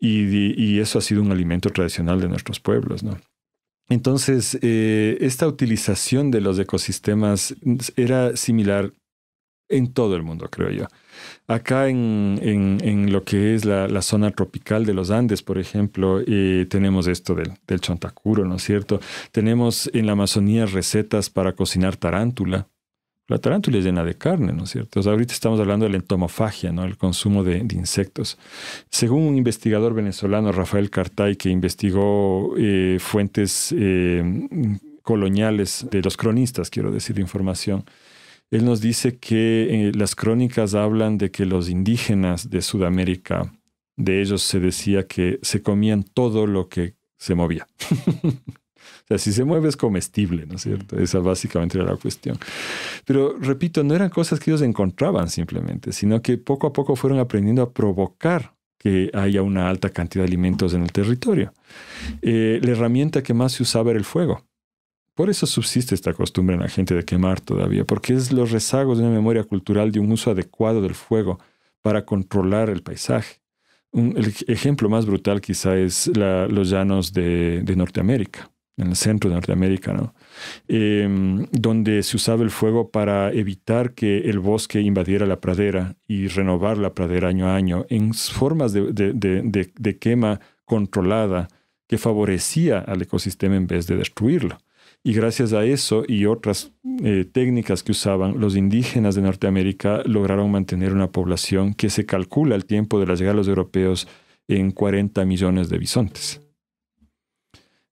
Y, eso ha sido un alimento tradicional de nuestros pueblos, ¿no? Entonces, eh, esta utilización de los ecosistemas era similar en todo el mundo, creo yo. Acá en, en, lo que es la, la, zona tropical de los Andes, por ejemplo, tenemos esto del, del chontacuro, ¿no es cierto? Tenemos en la Amazonía recetas para cocinar tarántula. La tarántula es llena de carne, ¿no es cierto? ahorita estamos hablando de la entomofagia, ¿no? El consumo de, de, insectos. Según un investigador venezolano, Rafael Cartay, que investigó eh, fuentes eh, coloniales de los cronistas, quiero decir, de información, él nos dice que eh, las crónicas hablan de que los indígenas de Sudamérica, de ellos se decía que se comían todo lo que se movía. o sea, si se mueve es comestible, ¿no es cierto? Esa básicamente era la cuestión. Pero repito, no eran cosas que ellos encontraban simplemente, sino que poco a poco fueron aprendiendo a provocar que haya una alta cantidad de alimentos en el territorio. Eh, la herramienta que más se usaba era el fuego. Por eso subsiste esta costumbre en la gente de quemar todavía, porque es los rezagos de una memoria cultural de un uso adecuado del fuego para controlar el paisaje. el ejemplo más brutal quizá es los llanos de, Norteamérica, en el centro de Norteamérica, em, donde se usaba el fuego para evitar que el bosque invadiera la pradera y renovar la pradera año a año en formas de quema controlada que favorecía al ecosistema en vez de destruirlo. Y gracias a eso y otras eh, técnicas que usaban, los indígenas de Norteamérica lograron mantener una población que se calcula al tiempo de la llegada de los europeos en 40 millones de bisontes.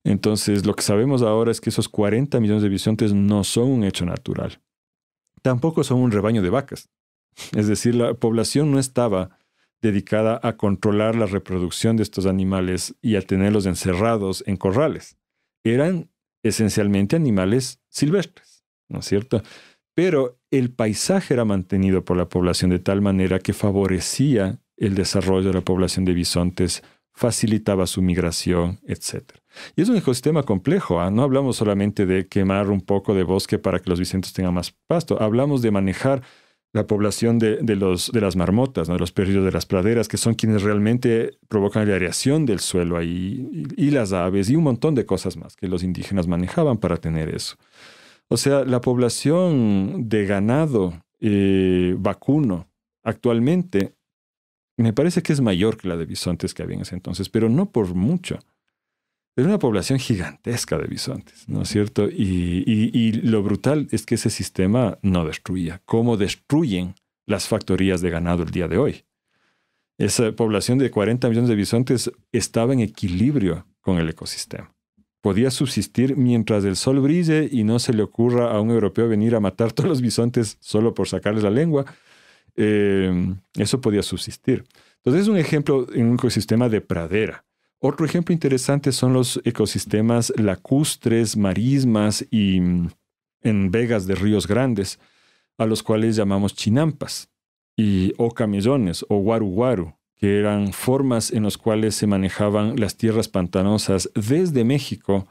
Entonces, lo que sabemos ahora es que esos 40 millones de bisontes no son un hecho natural. Tampoco son un rebaño de vacas. Es decir, la población no estaba dedicada a controlar la reproducción de estos animales y a tenerlos encerrados en corrales. Eran esencialmente animales silvestres, ¿no es cierto? Pero el paisaje era mantenido por la población de tal manera que favorecía el desarrollo de la población de bisontes, facilitaba su migración, etc. Y es un ecosistema complejo, ¿ah? no hablamos solamente de quemar un poco de bosque para que los bisontes tengan más pasto, hablamos de manejar la población de, los, de las marmotas, de los perros de las praderas, que son quienes realmente provocan la areación del suelo ahí, y, las aves, y un montón de cosas más que los indígenas manejaban para tener eso. O sea, la población de ganado eh, vacuno actualmente me parece que es mayor que la de bisontes que había en ese entonces, pero no por mucho. Era una población gigantesca de bisontes, ¿no es cierto? Y, lo brutal es que ese sistema no destruía. ¿Cómo destruyen las factorías de ganado el día de hoy? Esa población de 40 millones de bisontes estaba en equilibrio con el ecosistema. Podía subsistir mientras el sol brille y no se le ocurra a un europeo venir a matar todos los bisontes solo por sacarles la lengua. Eh, eso podía subsistir. Entonces es un ejemplo en un ecosistema de pradera otro ejemplo interesante son los ecosistemas lacustres, marismas y mm, en vegas de ríos grandes, a los cuales llamamos chinampas y o camellones o guaru-guaru, que eran formas en las cuales se manejaban las tierras pantanosas desde México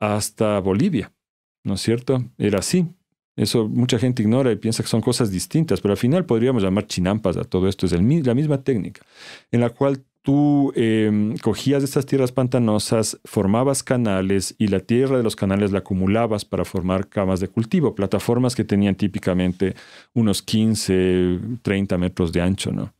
hasta Bolivia. ¿No es cierto? Era así. Eso mucha gente ignora y piensa que son cosas distintas, pero al final podríamos llamar chinampas a todo esto. Es la misma técnica en la cual tú em, cogías de estas tierras pantanosas, formabas canales y la tierra de los canales la acumulabas para formar camas de cultivo, plataformas que tenían típicamente unos 15, 30 metros de ancho, ¿no?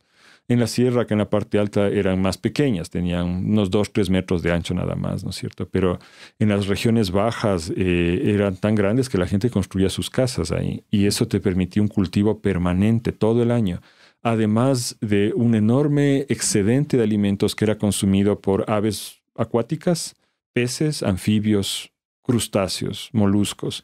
En la sierra, que en la parte alta eran más pequeñas, tenían unos 2, 3 metros de ancho nada más, ¿no es cierto? Pero en las regiones bajas eh, eran tan grandes que la gente construía sus casas ahí y eso te permitía un cultivo permanente todo el año además de un enorme excedente de alimentos que era consumido por aves acuáticas, peces, anfibios, crustáceos, moluscos,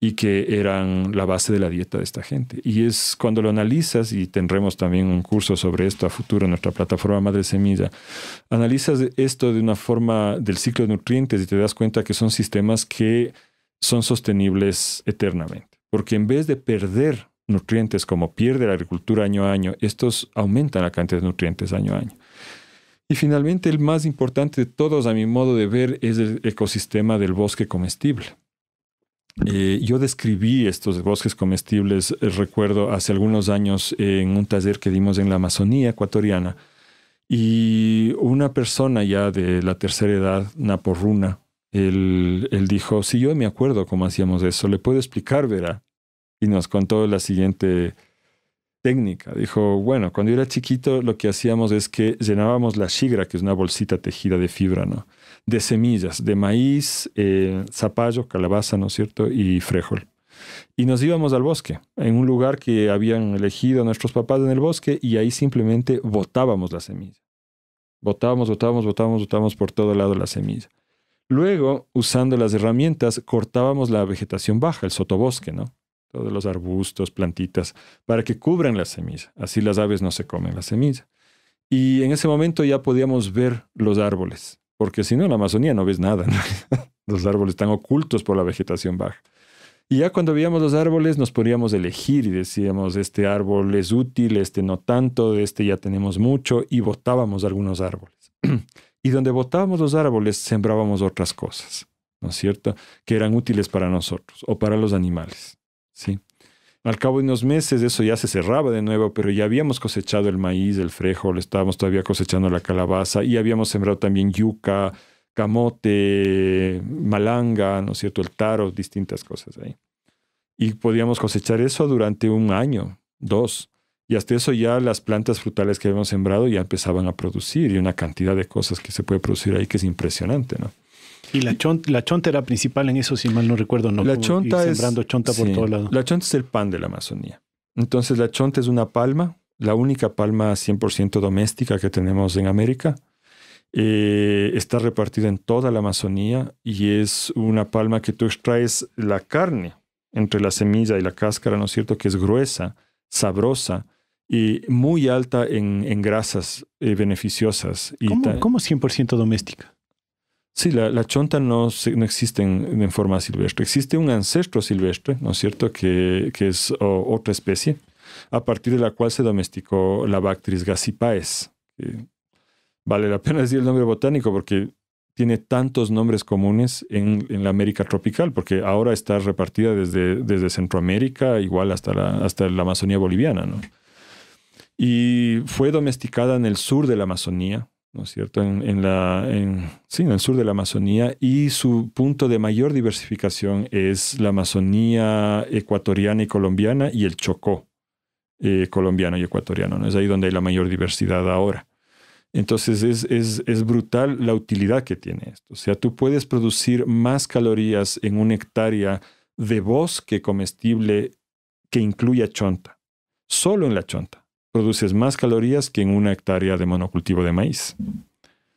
y que eran la base de la dieta de esta gente. Y es cuando lo analizas, y tendremos también un curso sobre esto a futuro en nuestra plataforma Madre Semilla, analizas esto de una forma del ciclo de nutrientes y te das cuenta que son sistemas que son sostenibles eternamente. Porque en vez de perder nutrientes como pierde la agricultura año a año, estos aumentan la cantidad de nutrientes año a año. Y finalmente, el más importante de todos, a mi modo de ver, es el ecosistema del bosque comestible. Eh, yo describí estos bosques comestibles, eh, recuerdo, hace algunos años en un taller que dimos en la Amazonía ecuatoriana. Y una persona ya de la tercera edad, Naporruna, él, él dijo, si yo me acuerdo cómo hacíamos eso, le puedo explicar, verá y nos contó la siguiente técnica. Dijo, bueno, cuando yo era chiquito lo que hacíamos es que llenábamos la shigra, que es una bolsita tejida de fibra, ¿no? De semillas, de maíz, eh, zapallo, calabaza, ¿no es cierto? Y frijol. Y nos íbamos al bosque, en un lugar que habían elegido nuestros papás en el bosque, y ahí simplemente botábamos la semilla. Botábamos, botábamos, botábamos, botábamos por todo lado la semilla. Luego, usando las herramientas, cortábamos la vegetación baja, el sotobosque, ¿no? todos los arbustos, plantitas, para que cubran la semilla. Así las aves no se comen la semilla. Y en ese momento ya podíamos ver los árboles, porque si no, en la Amazonía no ves nada. Los árboles están ocultos por la vegetación baja. Y ya cuando veíamos los árboles nos podíamos elegir y decíamos, este árbol es útil, este no tanto, este ya tenemos mucho, y botábamos algunos árboles. y donde botábamos los árboles sembrábamos otras cosas, ¿no es cierto? Que eran útiles para nosotros o para los animales. Al cabo de unos meses eso ya se cerraba de nuevo, pero ya habíamos cosechado el maíz, el frejol, estábamos todavía cosechando la calabaza y habíamos sembrado también yuca, camote, malanga, ¿no cierto? El taro, distintas cosas ahí. Y podíamos cosechar eso durante un año, dos. Y hasta eso ya las plantas frutales que habíamos sembrado ya empezaban a producir y una cantidad de cosas que se puede producir ahí que es impresionante, ¿no? Y la chonta, la chonta era principal en eso, si mal no recuerdo, ¿no? La chonta sembrando es, chonta por La chonta es el pan de la Amazonía. Entonces la chonta es una palma, la única palma 100% doméstica que tenemos en América. Eh, está repartida en toda la Amazonía y es una palma que tú extraes la carne entre la semilla y la cáscara, ¿no es cierto? Que es gruesa, sabrosa y muy alta en, grasas eh, beneficiosas. Y ¿Cómo, ¿Cómo 100% doméstica? Sí, la, chonta no, no existe en, forma silvestre. Existe un ancestro silvestre, ¿no es cierto?, que, que es otra especie, a partir de la cual se domesticó la Bactris gassipaes. Vale la pena decir el nombre botánico porque tiene tantos nombres comunes en, la América tropical, porque ahora está repartida desde, desde Centroamérica, igual hasta la, hasta la Amazonía boliviana, ¿no? Y fue domesticada en el sur de la Amazonía, ¿no es cierto?, en, en, sí, en el sur de la Amazonía y su punto de mayor diversificación es la Amazonía ecuatoriana y colombiana y el Chocó eh, colombiano y ecuatoriano, ¿no? es ahí donde hay la mayor diversidad ahora. Entonces es, es, brutal la utilidad que tiene esto. O sea, tú puedes producir más calorías en una hectárea de bosque comestible que incluya chonta, solo en la chonta produces más calorías que en una hectárea de monocultivo de maíz.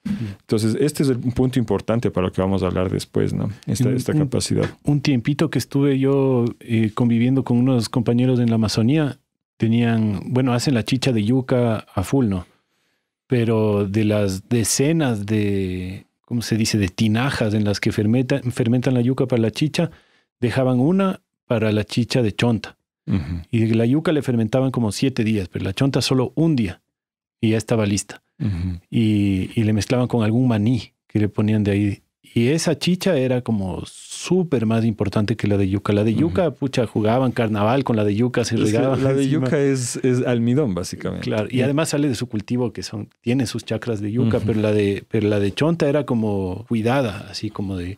Entonces, este es un punto importante para lo que vamos a hablar después, ¿no? Esta, capacidad. Un, tiempito que estuve yo eh, conviviendo con unos compañeros en la Amazonía, tenían, bueno, hacen la chicha de yuca a full, ¿no? Pero de las decenas de, ¿cómo se dice?, de tinajas en las que fermentan la yuca para la chicha, dejaban una para la chicha de chonta. Y la yuca le fermentaban como siete días, pero la chonta solo un día y ya estaba lista. y, le mezclaban con algún maní que le ponían de ahí. Y esa chicha era como súper más importante que la de yuca. La de yuca, pucha, jugaban carnaval con la de yuca, se regaban. La de yuca es, almidón, básicamente. Claro, y además sale de su cultivo, que son, tiene sus chacras de yuca, pero, la de, pero la de chonta era como cuidada, así como de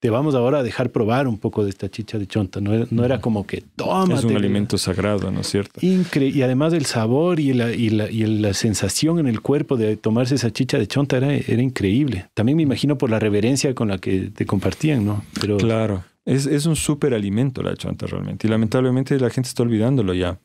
te vamos ahora a dejar probar un poco de esta chicha de chonta. No, era como que toma. Es un alimento sagrado, ¿no es cierto? y además el sabor y la, y, la, sensación en el cuerpo de tomarse esa chicha de chonta era, increíble. También me imagino por la reverencia con la que te compartían, ¿no? Claro. Es, un súper alimento la chonta realmente. Y lamentablemente la gente está olvidándolo ya.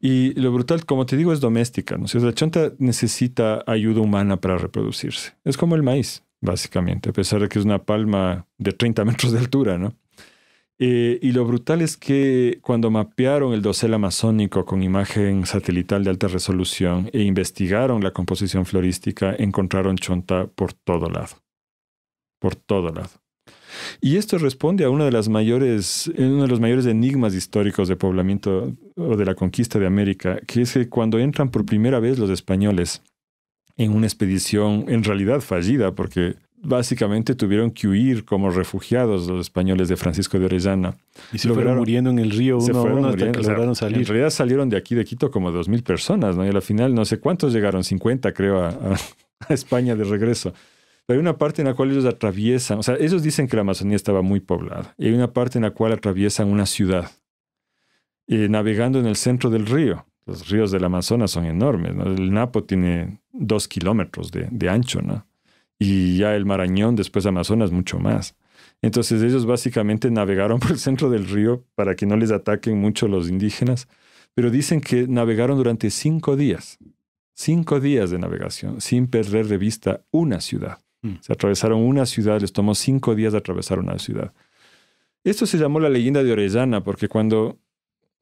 Y lo brutal, como te digo, es doméstica. ¿no? la chonta necesita ayuda humana para reproducirse. Es como el maíz básicamente, a pesar de que es una palma de 30 metros de altura, ¿no? Eh, y lo brutal es que cuando mapearon el dosel amazónico con imagen satelital de alta resolución e investigaron la composición florística, encontraron chonta por todo lado. Por todo lado. Y esto responde a uno de, eh, uno de los mayores enigmas históricos de poblamiento o de la conquista de América, que es que cuando entran por primera vez los españoles en una expedición en realidad fallida, porque básicamente tuvieron que huir como refugiados los españoles de Francisco de Orellana. Y se lograron, fueron muriendo en el río uno a uno lograron salir. En realidad salieron de aquí de Quito como 2.000 personas, ¿no? Y al final no sé cuántos llegaron, 50 creo, a, España de regreso. Pero hay una parte en la cual ellos atraviesan, o sea, ellos dicen que la Amazonía estaba muy poblada, y hay una parte en la cual atraviesan una ciudad, eh, navegando en el centro del río. Los ríos del Amazonas son enormes, ¿no? El Napo tiene dos kilómetros de, ancho, ¿no? Y ya el Marañón, después Amazonas, mucho más. Entonces ellos básicamente navegaron por el centro del río para que no les ataquen mucho los indígenas, pero dicen que navegaron durante cinco días, cinco días de navegación, sin perder de vista una ciudad. Mm. Se atravesaron una ciudad, les tomó cinco días de atravesar una ciudad. Esto se llamó la leyenda de Orellana, porque cuando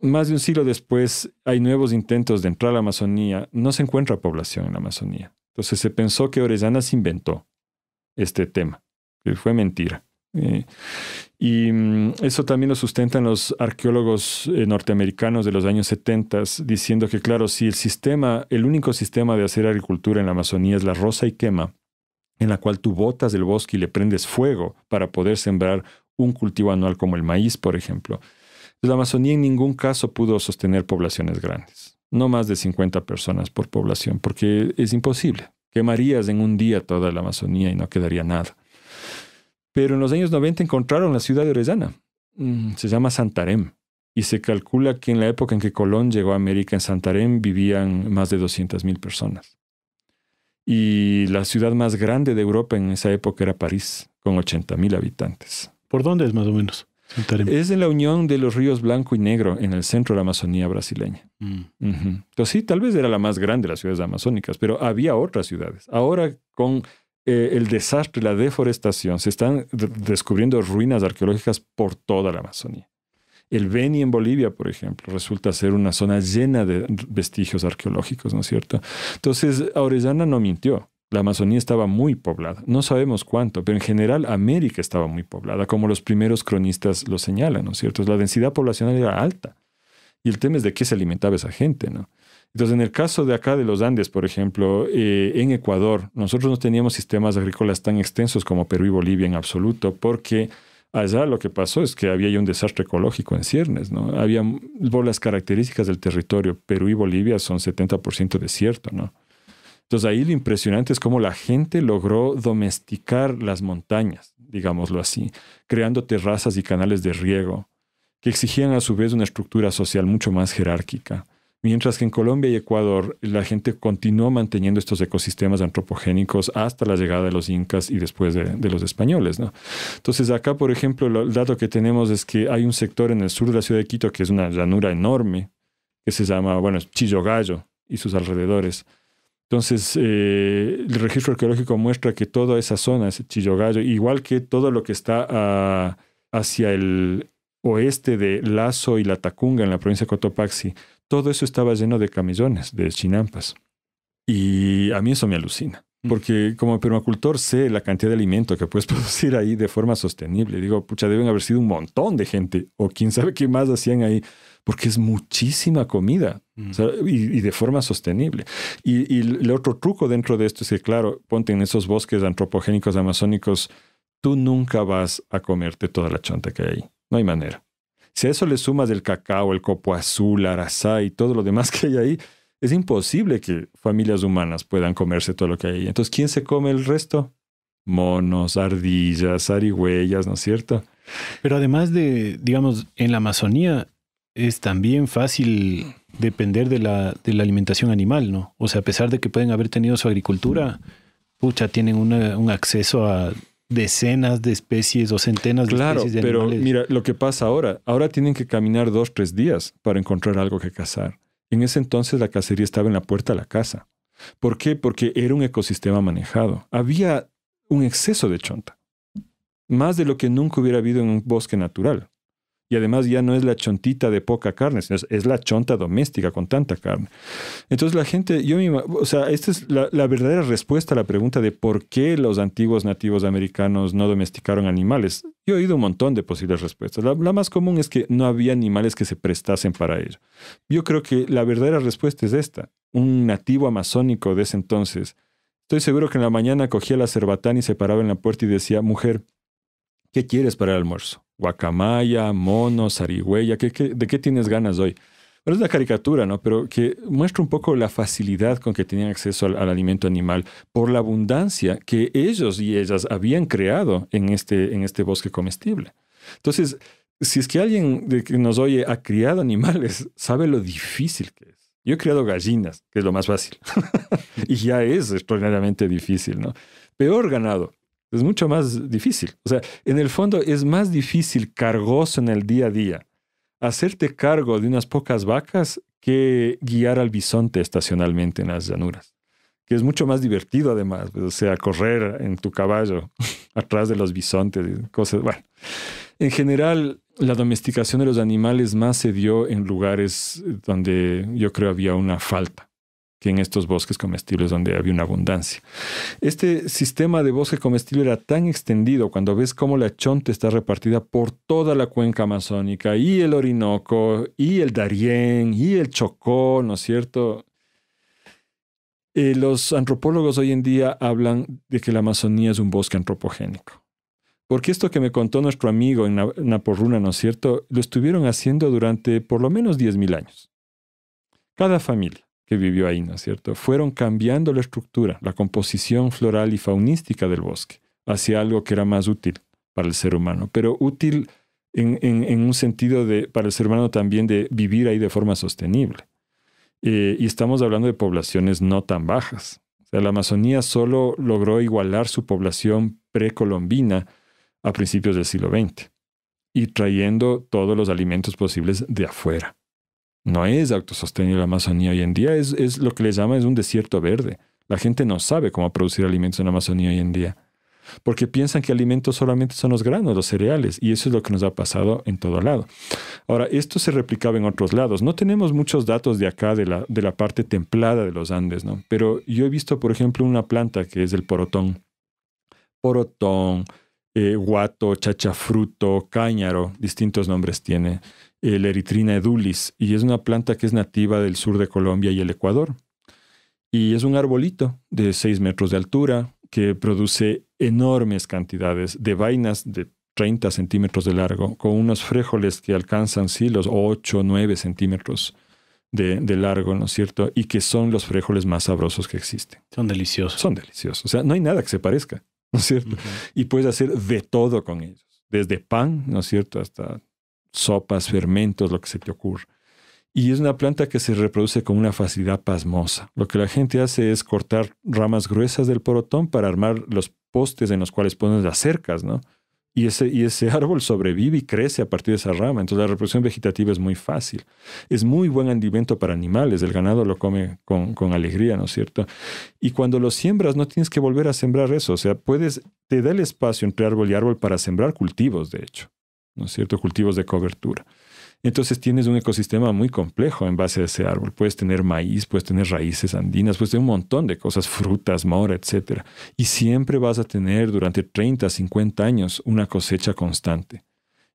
más de un siglo después hay nuevos intentos de entrar a la Amazonía. No se encuentra población en la Amazonía. Entonces se pensó que se inventó este tema, que fue mentira. Eh, y mm, eso también lo sustentan los arqueólogos eh, norteamericanos de los años 70, diciendo que, claro, si el sistema, el único sistema de hacer agricultura en la Amazonía es la rosa y quema, en la cual tú botas del bosque y le prendes fuego para poder sembrar un cultivo anual como el maíz, por ejemplo. Pues la Amazonía en ningún caso pudo sostener poblaciones grandes, no más de 50 personas por población, porque es imposible. Quemarías en un día toda la Amazonía y no quedaría nada. Pero en los años 90 encontraron la ciudad de Orellana, mm, se llama Santarém, y se calcula que en la época en que Colón llegó a América, en Santarém vivían más de 200.000 personas. Y la ciudad más grande de Europa en esa época era París, con 80.000 habitantes. ¿Por dónde es más o menos? Es de la unión de los ríos Blanco y Negro en el centro de la Amazonía brasileña. Mm. Entonces, sí, tal vez era la más grande de las ciudades amazónicas, pero había otras ciudades. Ahora, con eh, el desastre, la deforestación, se están descubriendo ruinas arqueológicas por toda la Amazonía. El Beni en Bolivia, por ejemplo, resulta ser una zona llena de vestigios arqueológicos, ¿no es cierto? Entonces, Orellana no mintió. La Amazonía estaba muy poblada, no sabemos cuánto, pero en general América estaba muy poblada, como los primeros cronistas lo señalan, ¿no es cierto? La densidad poblacional era alta. Y el tema es de qué se alimentaba esa gente, ¿no? Entonces, en el caso de acá de los Andes, por ejemplo, eh, en Ecuador, nosotros no teníamos sistemas agrícolas tan extensos como Perú y Bolivia en absoluto, porque allá lo que pasó es que había un desastre ecológico en ciernes, ¿no? Había, bolas las características del territorio, Perú y Bolivia son 70% desierto, ¿no? Entonces ahí lo impresionante es cómo la gente logró domesticar las montañas, digámoslo así, creando terrazas y canales de riego, que exigían a su vez una estructura social mucho más jerárquica. Mientras que en Colombia y Ecuador la gente continuó manteniendo estos ecosistemas antropogénicos hasta la llegada de los incas y después de, los españoles. Entonces acá, por ejemplo, el dato que tenemos es que hay un sector en el sur de la ciudad de Quito que es una llanura enorme, que se llama, bueno, Chillo Gallo y sus alrededores entonces, eh, el registro arqueológico muestra que toda esa zona, ese Chillogallo, igual que todo lo que está ah, hacia el oeste de Lazo y La Tacunga, en la provincia de Cotopaxi, todo eso estaba lleno de camillones, de chinampas. Y a mí eso me alucina, mm. porque como permacultor sé la cantidad de alimento que puedes producir ahí de forma sostenible. Digo, pucha, deben haber sido un montón de gente, o quién sabe qué más hacían ahí porque es muchísima comida y, de forma sostenible. Y, el otro truco dentro de esto es que, claro, ponte en esos bosques antropogénicos amazónicos, tú nunca vas a comerte toda la chonta que hay No hay manera. Si a eso le sumas el cacao, el copo azul, la arasá y todo lo demás que hay ahí, es imposible que familias humanas puedan comerse todo lo que hay Entonces, ¿quién se come el resto? monos, ardillas, arihuellas, ¿no es cierto? Pero además de, digamos, en la Amazonía es también fácil depender de la, alimentación animal, ¿no? O sea, a pesar de que pueden haber tenido su agricultura, pucha, tienen un acceso a decenas de especies o centenas de especies de pero mira, lo que pasa ahora, ahora tienen que caminar dos, tres días para encontrar algo que cazar. En ese entonces la cacería estaba en la puerta de la casa. ¿Por qué? Porque era un ecosistema manejado. Había un exceso de chonta, más de lo que nunca hubiera habido en un bosque natural. Y además ya no es la chontita de poca carne, sino es, la chonta doméstica con tanta carne. Entonces la gente, yo mismo, o sea, esta es la, verdadera respuesta a la pregunta de por qué los antiguos nativos americanos no domesticaron animales. Yo he oído un montón de posibles respuestas. La, la más común es que no había animales que se prestasen para ello. Yo creo que la verdadera respuesta es esta. Un nativo amazónico de ese entonces, estoy seguro que en la mañana cogía la cerbatana y se paraba en la puerta y decía, mujer, ¿qué quieres para el almuerzo? guacamaya, mono, zarigüeya, de qué tienes ganas hoy? Pero es la caricatura, ¿no? Pero que muestra un poco la facilidad con que tenían acceso al, alimento animal por la abundancia que ellos y ellas habían creado en este, en este bosque comestible. Entonces, si es que alguien de que nos oye ha criado animales, sabe lo difícil que es. Yo he criado gallinas, que es lo más fácil. y ya es extraordinariamente difícil, ¿no? Peor ganado. Es mucho más difícil. O sea, en el fondo es más difícil, cargoso en el día a día, hacerte cargo de unas pocas vacas que guiar al bisonte estacionalmente en las llanuras, que es mucho más divertido además, pues, o sea, correr en tu caballo atrás de los bisontes, cosas, bueno. En general, la domesticación de los animales más se dio en lugares donde yo creo había una falta que en estos bosques comestibles donde había una abundancia. Este sistema de bosque comestible era tan extendido cuando ves cómo la chonte está repartida por toda la cuenca amazónica y el Orinoco y el Darién y el Chocó, ¿no es cierto? Eh, los antropólogos hoy en día hablan de que la Amazonía es un bosque antropogénico. Porque esto que me contó nuestro amigo en Naporruna, ¿no es cierto? Lo estuvieron haciendo durante por lo menos 10.000 años. Cada familia vivió ahí, ¿no es cierto? Fueron cambiando la estructura, la composición floral y faunística del bosque hacia algo que era más útil para el ser humano, pero útil en, un sentido de, para el ser humano también de vivir ahí de forma sostenible. Eh, y estamos hablando de poblaciones no tan bajas. la Amazonía solo logró igualar su población precolombina a principios del siglo XX y trayendo todos los alimentos posibles de afuera. No es autosostenible la Amazonía hoy en día, es, es lo que les llaman es un desierto verde. La gente no sabe cómo producir alimentos en la Amazonía hoy en día, porque piensan que alimentos solamente son los granos, los cereales, y eso es lo que nos ha pasado en todo lado. Ahora, esto se replicaba en otros lados. No tenemos muchos datos de acá, de la, de la parte templada de los Andes, ¿no? Pero yo he visto, por ejemplo, una planta que es el porotón. Porotón, eh, guato, chachafruto, cáñaro, distintos nombres tiene. El eritrina edulis, y es una planta que es nativa del sur de Colombia y el Ecuador. Y es un arbolito de 6 metros de altura que produce enormes cantidades de vainas de 30 centímetros de largo, con unos fréjoles que alcanzan sí, los 8 o 9 centímetros de, largo, ¿no es cierto? Y que son los fréjoles más sabrosos que existen. Son deliciosos. Son deliciosos. O sea, no hay nada que se parezca, ¿no es cierto? Y puedes hacer de todo con ellos, desde pan, ¿no es cierto?, hasta sopas, fermentos, lo que se te ocurra. Y es una planta que se reproduce con una facilidad pasmosa. Lo que la gente hace es cortar ramas gruesas del porotón para armar los postes en los cuales ponen las cercas, ¿no? Y ese, y ese árbol sobrevive y crece a partir de esa rama. Entonces la reproducción vegetativa es muy fácil. Es muy buen alimento para animales. El ganado lo come con, con alegría, ¿no es cierto? Y cuando lo siembras no tienes que volver a sembrar eso. O sea, puedes, te da el espacio entre árbol y árbol para sembrar cultivos, de hecho. ¿no es cierto? Cultivos de cobertura. Entonces tienes un ecosistema muy complejo en base a ese árbol. Puedes tener maíz, puedes tener raíces andinas, puedes tener un montón de cosas, frutas, mora, etc. Y siempre vas a tener durante 30, 50 años una cosecha constante,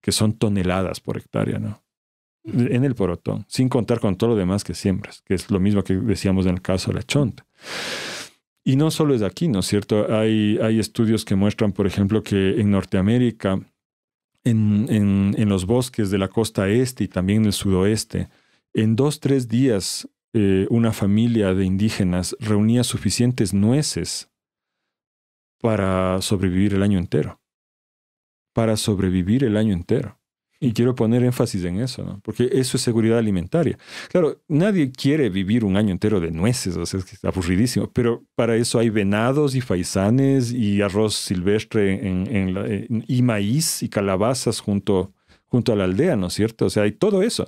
que son toneladas por hectárea, ¿no? En el porotón, sin contar con todo lo demás que siembras, que es lo mismo que decíamos en el caso de la chonta. Y no solo es aquí, ¿no es cierto? Hay, hay estudios que muestran, por ejemplo, que en Norteamérica en, los bosques de la costa este y también el sudoeste. En dos, tres días, eh, una familia de indígenas reunía suficientes nueces para sobrevivir el año entero. Para sobrevivir el año entero. Y quiero poner énfasis en eso, ¿no? porque eso es seguridad alimentaria. Claro, nadie quiere vivir un año entero de nueces, o sea, es, aburridísimo, pero para eso hay venados y faisanes y arroz silvestre en, en eh, y maíz y calabazas junto, junto a la aldea, ¿no es cierto? O sea, hay todo eso.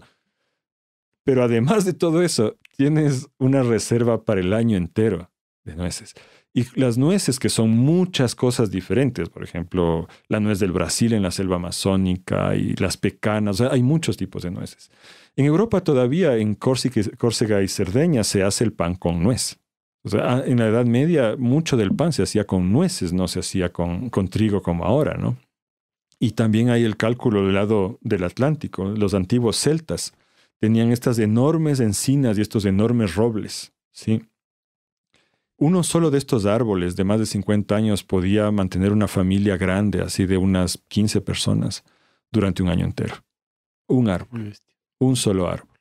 Pero además de todo eso, tienes una reserva para el año entero de nueces. Y las nueces, que son muchas cosas diferentes, por ejemplo, la nuez del Brasil en la selva amazónica y las pecanas, hay muchos tipos de nueces. En Europa todavía, en Córcega, y Cerdeña, se hace el pan con nuez. Ah, en la Edad Media, mucho del pan se hacía con nueces, no se hacía con, con trigo como ahora, ¿no? Y también hay el cálculo del lado del Atlántico. Los antiguos celtas tenían estas enormes encinas y estos enormes robles, ¿sí? Uno solo de estos árboles de más de 50 años podía mantener una familia grande, así de unas 15 personas, durante un año entero. Un árbol. Un solo árbol.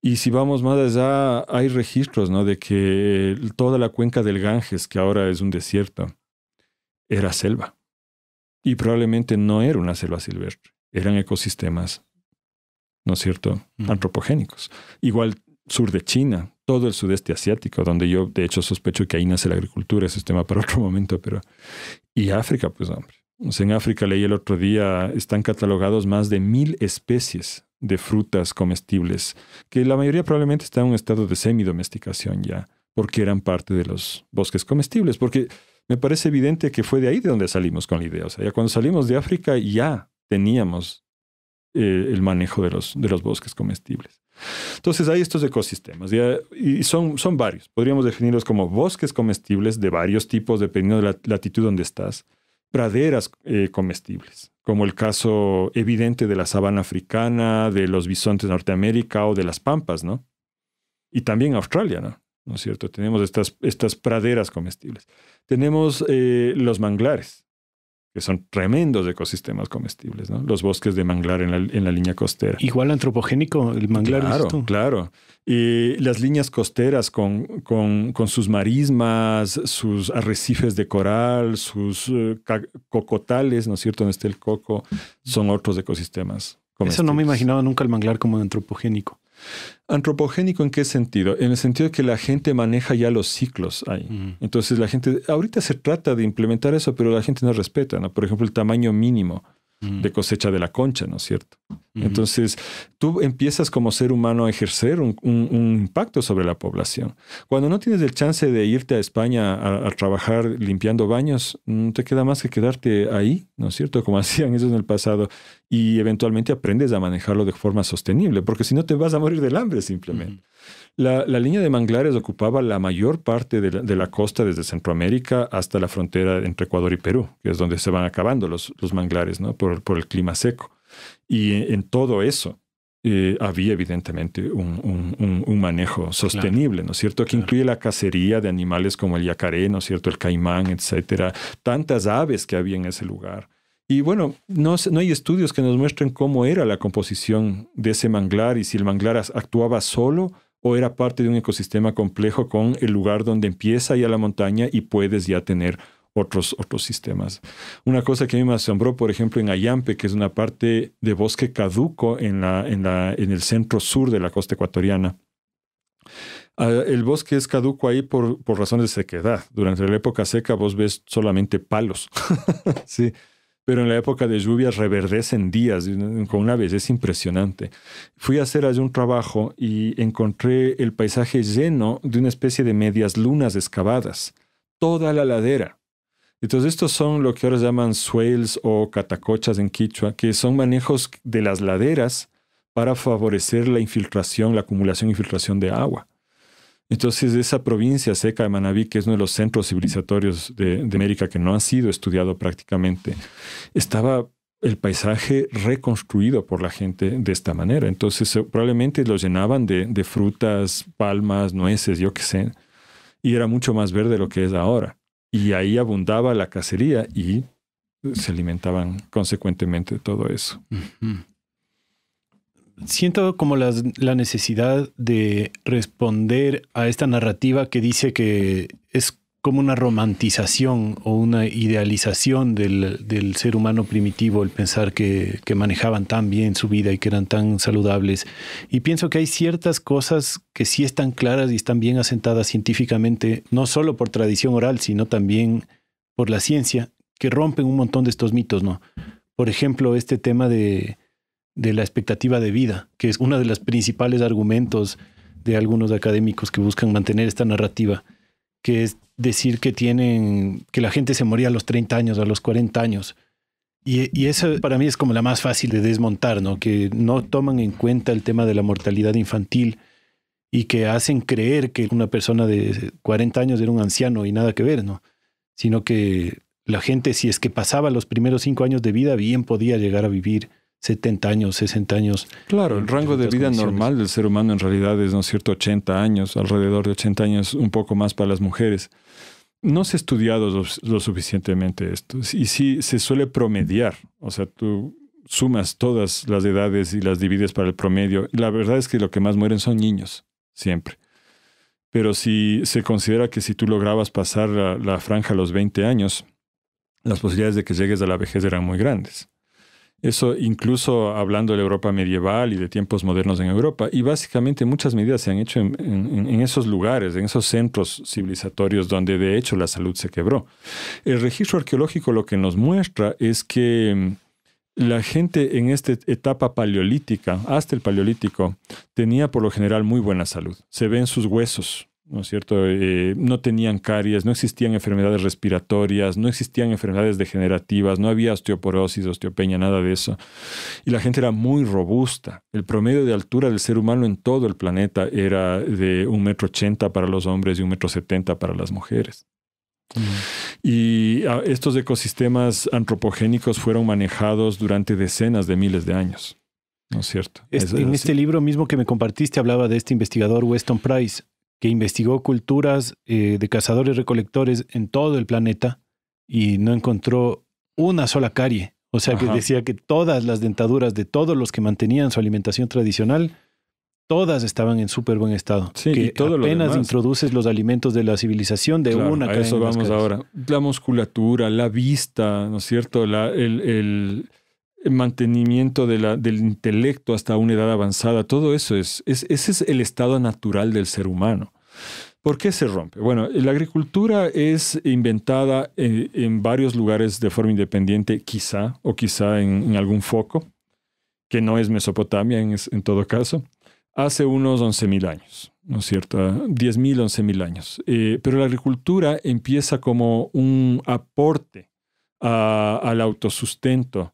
Y si vamos más allá, hay registros ¿no? de que toda la cuenca del Ganges, que ahora es un desierto, era selva. Y probablemente no era una selva silvestre, eran ecosistemas, ¿no es cierto?, antropogénicos. Igual sur de China, todo el sudeste asiático, donde yo de hecho sospecho que ahí nace la agricultura, ese tema para otro momento, pero... Y África, pues hombre. en África leí el otro día, están catalogados más de mil especies de frutas comestibles, que la mayoría probablemente está en un estado de semidomesticación ya, porque eran parte de los bosques comestibles, porque me parece evidente que fue de ahí de donde salimos con la idea. O sea, ya cuando salimos de África ya teníamos eh, el manejo de los, de los bosques comestibles. Entonces hay estos ecosistemas y son, varios. Podríamos definirlos como bosques comestibles de varios tipos dependiendo de la latitud donde estás, praderas eh, comestibles, como el caso evidente de la sabana africana, de los bisontes de Norteamérica o de las pampas, ¿no? Y también Australia, ¿no? ¿No es cierto? Tenemos estas, praderas comestibles. Tenemos eh, los manglares, que son tremendos ecosistemas comestibles, ¿no? Los bosques de manglar en la, línea costera. Igual antropogénico el manglar. Claro, esto. claro. Y las líneas costeras con, con, sus marismas, sus arrecifes de coral, sus eh, cocotales, ¿no es cierto?, donde está el coco, son otros ecosistemas. Comestibles. Eso no me imaginaba nunca el manglar como antropogénico. Antropogénico en qué sentido? En el sentido de que la gente maneja ya los ciclos ahí. Entonces la gente, ahorita se trata de implementar eso, pero la gente no respeta, ¿no? Por ejemplo, el tamaño mínimo de cosecha de la concha, ¿no es cierto? Entonces, tú empiezas como ser humano a ejercer un, impacto sobre la población. Cuando no tienes el chance de irte a España a, trabajar limpiando baños, no mm, te queda más que quedarte ahí, ¿no es cierto? Como hacían ellos en el pasado, y eventualmente aprendes a manejarlo de forma sostenible, porque si no te vas a morir del hambre simplemente. La, línea de manglares ocupaba la mayor parte de la, costa desde Centroamérica hasta la frontera entre Ecuador y Perú, que es donde se van acabando los, manglares ¿no? por, el clima seco. Y en, todo eso eh, había evidentemente un, manejo sostenible, ¿no es cierto? Que incluye la cacería de animales como el yacaré, ¿no es cierto? El caimán, etcétera. Tantas aves que había en ese lugar. Y bueno, no, no hay estudios que nos muestren cómo era la composición de ese manglar y si el manglar actuaba solo o era parte de un ecosistema complejo con el lugar donde empieza ya la montaña y puedes ya tener otros, otros sistemas. Una cosa que a mí me asombró, por ejemplo, en Ayampe, que es una parte de bosque caduco en, la, en, la, en el centro sur de la costa ecuatoriana. Ah, el bosque es caduco ahí por, por razones de sequedad. Durante la época seca vos ves solamente palos. sí pero en la época de lluvias reverdecen días con una vez, es impresionante. Fui a hacer allí un trabajo y encontré el paisaje lleno de una especie de medias lunas excavadas, toda la ladera. Entonces estos son lo que ahora llaman swales o catacochas en quichua, que son manejos de las laderas para favorecer la infiltración, la acumulación e infiltración de agua. Entonces, esa provincia seca de Manabí, que es uno de los centros civilizatorios de, América que no ha sido estudiado prácticamente, estaba el paisaje reconstruido por la gente de esta manera. Entonces, eh, probablemente lo llenaban de, frutas, palmas, nueces, yo qué sé, y era mucho más verde lo que es ahora. Y ahí abundaba la cacería y se alimentaban consecuentemente de todo eso siento como la, necesidad de responder a esta narrativa que dice que es como una romantización o una idealización del, ser humano primitivo, el pensar que, que, manejaban tan bien su vida y que eran tan saludables. Y pienso que hay ciertas cosas que sí están claras y están bien asentadas científicamente, no solo por tradición oral, sino también por la ciencia, que rompen un montón de estos mitos, ¿no? Por ejemplo, este tema de, de la expectativa de vida, que es uno de los principales argumentos de algunos académicos que buscan mantener esta narrativa, que es decir que tienen que la gente se moría a los 30 años, a los 40 años. Y, eso para mí es como la más fácil de desmontar, ¿no? Que no toman en cuenta el tema de la mortalidad infantil y que hacen creer que una persona de 40 años era un anciano y nada que ver, ¿no? Sino que la gente, si es que pasaba los primeros cinco años de vida, bien podía llegar a vivir 70 años, 60 años. Claro, el rango de vida normal del ser humano en realidad es, ¿no es cierto?, 80 años, alrededor de 80 años, un poco más para las mujeres. No se ha estudiado lo, suficientemente esto. Y sí se suele promediar. O sea, tú sumas todas las edades y las divides para el promedio. La verdad es que lo que más mueren son niños, siempre. Pero si se considera que si tú lograbas pasar la, la franja a los 20 años, las posibilidades de que llegues a la vejez eran muy grandes. Eso incluso hablando de Europa medieval y de tiempos modernos en Europa. Y básicamente muchas medidas se han hecho en, esos lugares, en esos centros civilizatorios donde de hecho la salud se quebró. El registro arqueológico lo que nos muestra es que mm, la gente en esta etapa paleolítica, hasta el paleolítico, tenía por lo general muy buena salud. Se ven sus huesos, ¿no es cierto? Eh, no tenían caries, no existían enfermedades respiratorias, no existían enfermedades degenerativas, no había osteoporosis, osteopenia, nada de eso. Y la gente era muy robusta. El promedio de altura del ser humano en todo el planeta era de 1,80 m para los hombres y 1,70 m para las mujeres. Y ah, estos ecosistemas antropogénicos fueron manejados durante decenas de miles de años. ¿No es cierto? en este libro mismo que me compartiste hablaba de este investigador Weston Price, que investigó culturas eh, de cazadores recolectores en todo el planeta y no encontró una sola carie. O sea que decía que todas las dentaduras de todos los que mantenían su alimentación tradicional, todas estaban en súper buen estado. Sí, que apenas introduces los alimentos de la civilización de una a eso vamos ahora. La musculatura, la vista, ¿no es cierto? el mantenimiento del intelecto hasta una edad avanzada, todo eso es, ese es el estado natural del ser humano. ¿Por qué se rompe? Bueno, la agricultura es inventada eh, en, varios lugares de forma independiente, quizá, o quizá en, algún foco, que no es Mesopotamia en, todo caso, hace unos 11.000 años, ¿no es cierto? 10.000, 11.000 años. Eh, pero la agricultura empieza como un aporte al autosustento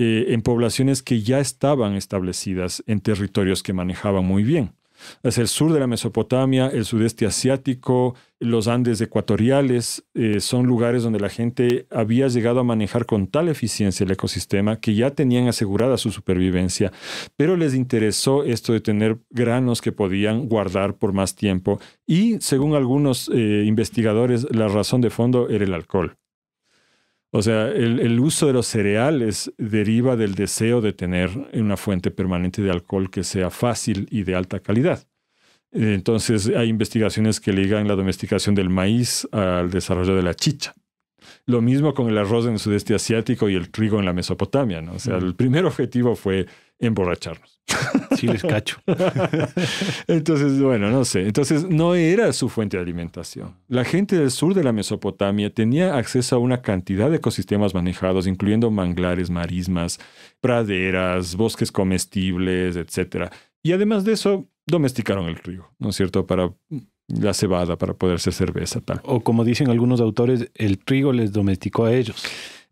eh, en poblaciones que ya estaban establecidas en territorios que manejaban muy bien. Es el sur de la Mesopotamia, el sudeste asiático, los Andes ecuatoriales, eh, son lugares donde la gente había llegado a manejar con tal eficiencia el ecosistema que ya tenían asegurada su supervivencia, pero les interesó esto de tener granos que podían guardar por más tiempo y, según algunos eh, investigadores, la razón de fondo era el alcohol. O sea, el, uso de los cereales deriva del deseo de tener una fuente permanente de alcohol que sea fácil y de alta calidad. Entonces, hay investigaciones que ligan la domesticación del maíz al desarrollo de la chicha. Lo mismo con el arroz en el sudeste asiático y el trigo en la Mesopotamia. O sea, el primer objetivo fue emborracharnos. Sí, les cacho. Entonces, bueno, no sé. Entonces, no era su fuente de alimentación. La gente del sur de la Mesopotamia tenía acceso a una cantidad de ecosistemas manejados, incluyendo manglares, marismas, praderas, bosques comestibles, etc. Y además de eso, domesticaron el trigo, ¿no es cierto? Para la cebada, para poder hacer cerveza, tal. O como dicen algunos autores, el trigo les domesticó a ellos.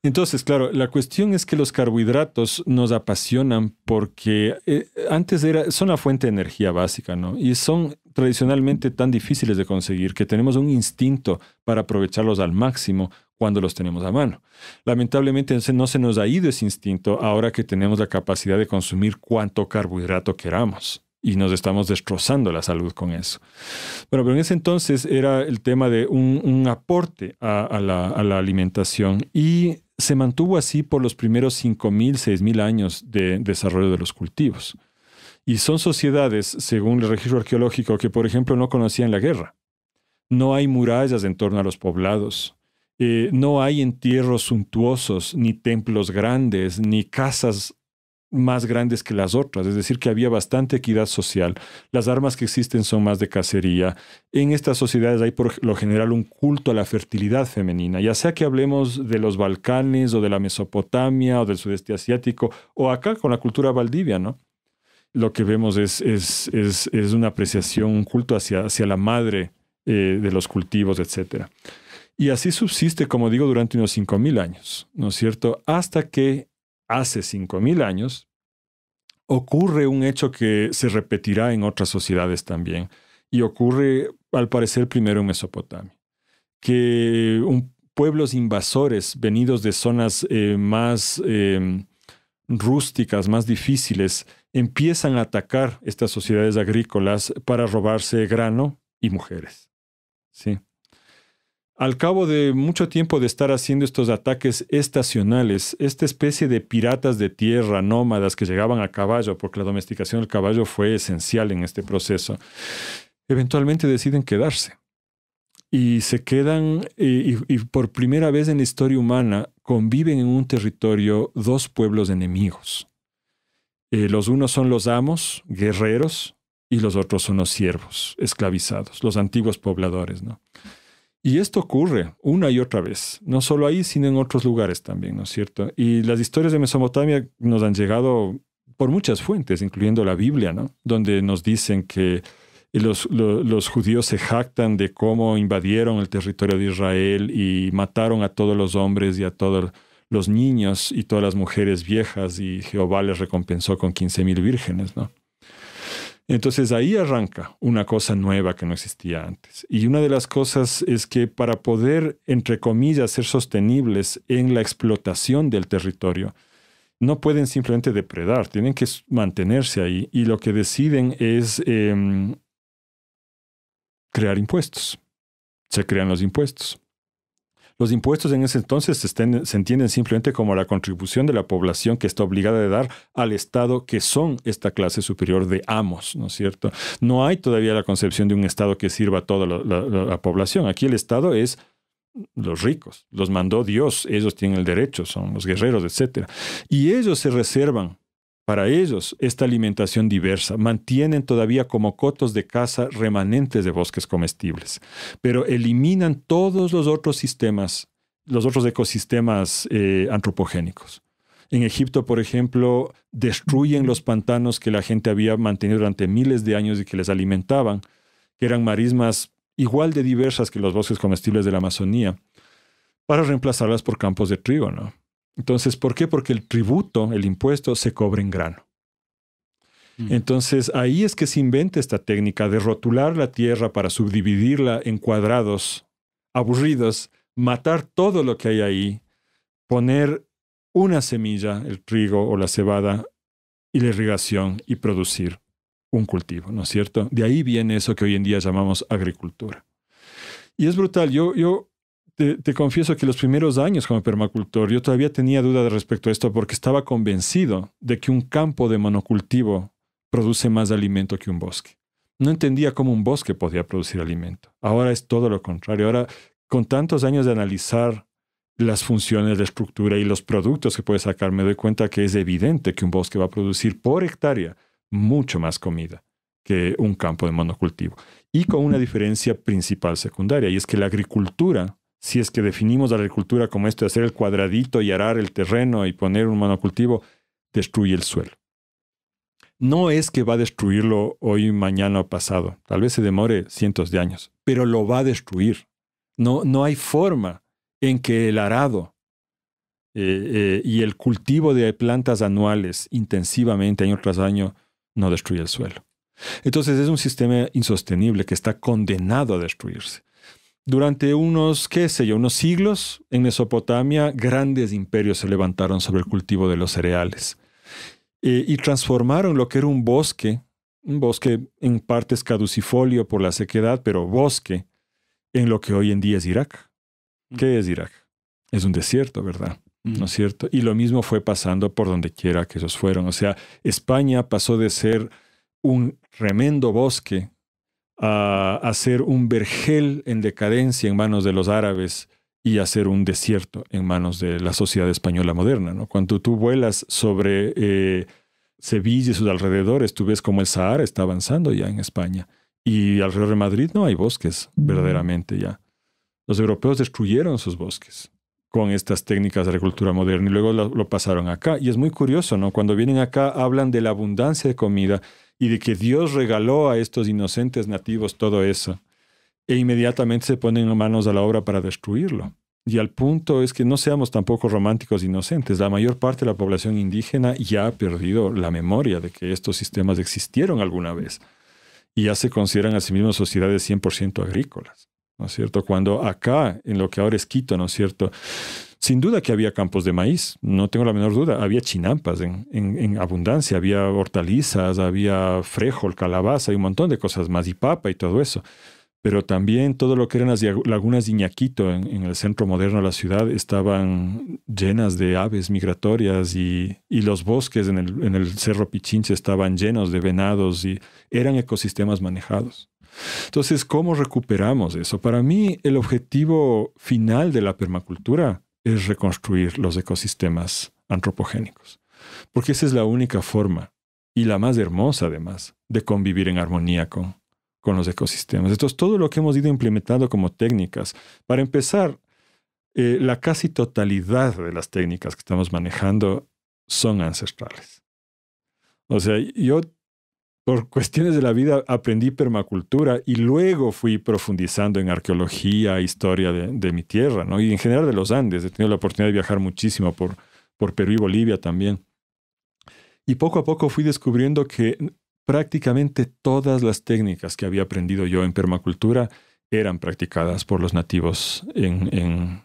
Entonces, claro, la cuestión es que los carbohidratos nos apasionan porque eh, antes era, son la fuente de energía básica, ¿no? Y son tradicionalmente tan difíciles de conseguir que tenemos un instinto para aprovecharlos al máximo cuando los tenemos a mano. Lamentablemente no se nos ha ido ese instinto ahora que tenemos la capacidad de consumir cuánto carbohidrato queramos y nos estamos destrozando la salud con eso. Bueno, pero en ese entonces era el tema de un, aporte a, la, a, la, alimentación y se mantuvo así por los primeros 5.000, 6.000 años de desarrollo de los cultivos. Y son sociedades, según el registro arqueológico, que por ejemplo no conocían la guerra. No hay murallas en torno a los poblados. Eh, no hay entierros suntuosos, ni templos grandes, ni casas más grandes que las otras, es decir, que había bastante equidad social, las armas que existen son más de cacería, en estas sociedades hay por lo general un culto a la fertilidad femenina, ya sea que hablemos de los Balcanes o de la Mesopotamia o del sudeste asiático o acá con la cultura valdivia, ¿no? Lo que vemos es, es, una apreciación, un culto hacia, hacia la madre eh, de los cultivos, etc. Y así subsiste, como digo, durante unos 5.000 años, ¿no es cierto? Hasta que hace 5.000 años, ocurre un hecho que se repetirá en otras sociedades también. Y ocurre, al parecer, primero en Mesopotamia, que un, pueblos invasores venidos de zonas eh, más em, rústicas, más difíciles, empiezan a atacar estas sociedades agrícolas para robarse grano y mujeres. ¿sí? Al cabo de mucho tiempo de estar haciendo estos ataques estacionales, esta especie de piratas de tierra, nómadas que llegaban a caballo, porque la domesticación del caballo fue esencial en este proceso, eventualmente deciden quedarse. Y se quedan, y, por primera vez en la historia humana, conviven en un territorio dos pueblos enemigos. Eh, los unos son los amos, guerreros, y los otros son los siervos, esclavizados, los antiguos pobladores, ¿no? Y esto ocurre una y otra vez, no solo ahí, sino en otros lugares también, ¿no es cierto? Y las historias de Mesopotamia nos han llegado por muchas fuentes, incluyendo la Biblia, ¿no? Donde nos dicen que los, judíos se jactan de cómo invadieron el territorio de Israel y mataron a todos los hombres y a todos los niños y todas las mujeres viejas y Jehová les recompensó con mil vírgenes, ¿no? Entonces ahí arranca una cosa nueva que no existía antes. Y una de las cosas es que para poder, entre comillas, ser sostenibles en la explotación del territorio, no pueden simplemente depredar, tienen que mantenerse ahí y lo que deciden es em, crear impuestos. Se crean los impuestos. Los impuestos en ese entonces se, entienden simplemente como la contribución de la población que está obligada a dar al Estado que son esta clase superior de amos, ¿no es cierto? No hay todavía la concepción de un Estado que sirva a toda la, la población. Aquí el Estado es los ricos, los mandó Dios, ellos tienen el derecho, son los guerreros, etc. Y ellos se reservan para ellos, esta alimentación diversa mantienen todavía como cotos de caza remanentes de bosques comestibles, pero eliminan todos los otros sistemas, los otros ecosistemas eh, antropogénicos. En Egipto, por ejemplo, destruyen los pantanos que la gente había mantenido durante miles de años y que les alimentaban, que eran marismas igual de diversas que los bosques comestibles de la Amazonía, para reemplazarlas por campos de trigo, ¿no? Entonces, ¿por qué? Porque el tributo, el impuesto, se cobra en grano. Mm. Entonces, ahí es que se inventa esta técnica de rotular la tierra para subdividirla en cuadrados aburridos, matar todo lo que hay ahí, poner una semilla, el trigo o la cebada, y la irrigación y producir un cultivo, ¿no es cierto? De ahí viene eso que hoy en día llamamos agricultura. Y es brutal, yo, yo te, confieso que los primeros años como permacultor yo todavía tenía dudas respecto a esto porque estaba convencido de que un campo de monocultivo produce más alimento que un bosque. No entendía cómo un bosque podía producir alimento. Ahora es todo lo contrario. Ahora, con tantos años de analizar las funciones, de estructura y los productos que puede sacar, me doy cuenta que es evidente que un bosque va a producir por hectárea mucho más comida que un campo de monocultivo. Y con una diferencia principal secundaria, y es que la agricultura si es que definimos la agricultura como esto de hacer el cuadradito y arar el terreno y poner un monocultivo, destruye el suelo. No es que va a destruirlo hoy, mañana o pasado, tal vez se demore cientos de años, pero lo va a destruir. No, no hay forma en que el arado eh, eh, y el cultivo de plantas anuales intensivamente año tras año no destruya el suelo. Entonces es un sistema insostenible que está condenado a destruirse. Durante unos, qué sé yo, unos siglos, en Mesopotamia grandes imperios se levantaron sobre el cultivo de los cereales eh, y transformaron lo que era un bosque, un bosque en partes caducifolio por la sequedad, pero bosque, en lo que hoy en día es Irak. Mm. ¿Qué es Irak? Es un desierto, ¿verdad? Mm. ¿No es cierto? Y lo mismo fue pasando por donde quiera que ellos fueron. O sea, España pasó de ser un tremendo bosque a hacer un vergel en decadencia en manos de los árabes y hacer un desierto en manos de la sociedad española moderna. ¿no? Cuando tú vuelas sobre eh, Sevilla y sus alrededores, tú ves cómo el Sahara está avanzando ya en España. Y alrededor de Madrid no hay bosques, verdaderamente ya. Los europeos destruyeron sus bosques con estas técnicas de agricultura moderna y luego lo, lo pasaron acá. Y es muy curioso, ¿no? Cuando vienen acá hablan de la abundancia de comida y de que Dios regaló a estos inocentes nativos todo eso. E inmediatamente se ponen manos a la obra para destruirlo. Y al punto es que no seamos tampoco románticos e inocentes. La mayor parte de la población indígena ya ha perdido la memoria de que estos sistemas existieron alguna vez. Y ya se consideran a sí mismos sociedades 100% agrícolas. ¿no es cierto? Cuando acá, en lo que ahora es Quito, ¿no es cierto? Sin duda que había campos de maíz, no tengo la menor duda. Había chinampas en, abundancia, había hortalizas, había frejol, calabaza y un montón de cosas más, y papa y todo eso. Pero también todo lo que eran las lagunas de Iñaquito en, el centro moderno de la ciudad estaban llenas de aves migratorias y, los bosques en el, en el Cerro Pichinche estaban llenos de venados y eran ecosistemas manejados. Entonces, ¿cómo recuperamos eso? Para mí, el objetivo final de la permacultura es reconstruir los ecosistemas antropogénicos. Porque esa es la única forma, y la más hermosa además, de convivir en armonía con, los ecosistemas. Entonces, todo lo que hemos ido implementando como técnicas, para empezar, eh, la casi totalidad de las técnicas que estamos manejando son ancestrales. O sea, yo por cuestiones de la vida aprendí permacultura y luego fui profundizando en arqueología, historia de, mi tierra, ¿no? Y en general de los Andes. He tenido la oportunidad de viajar muchísimo por, Perú y Bolivia también. Y poco a poco fui descubriendo que prácticamente todas las técnicas que había aprendido yo en permacultura eran practicadas por los nativos en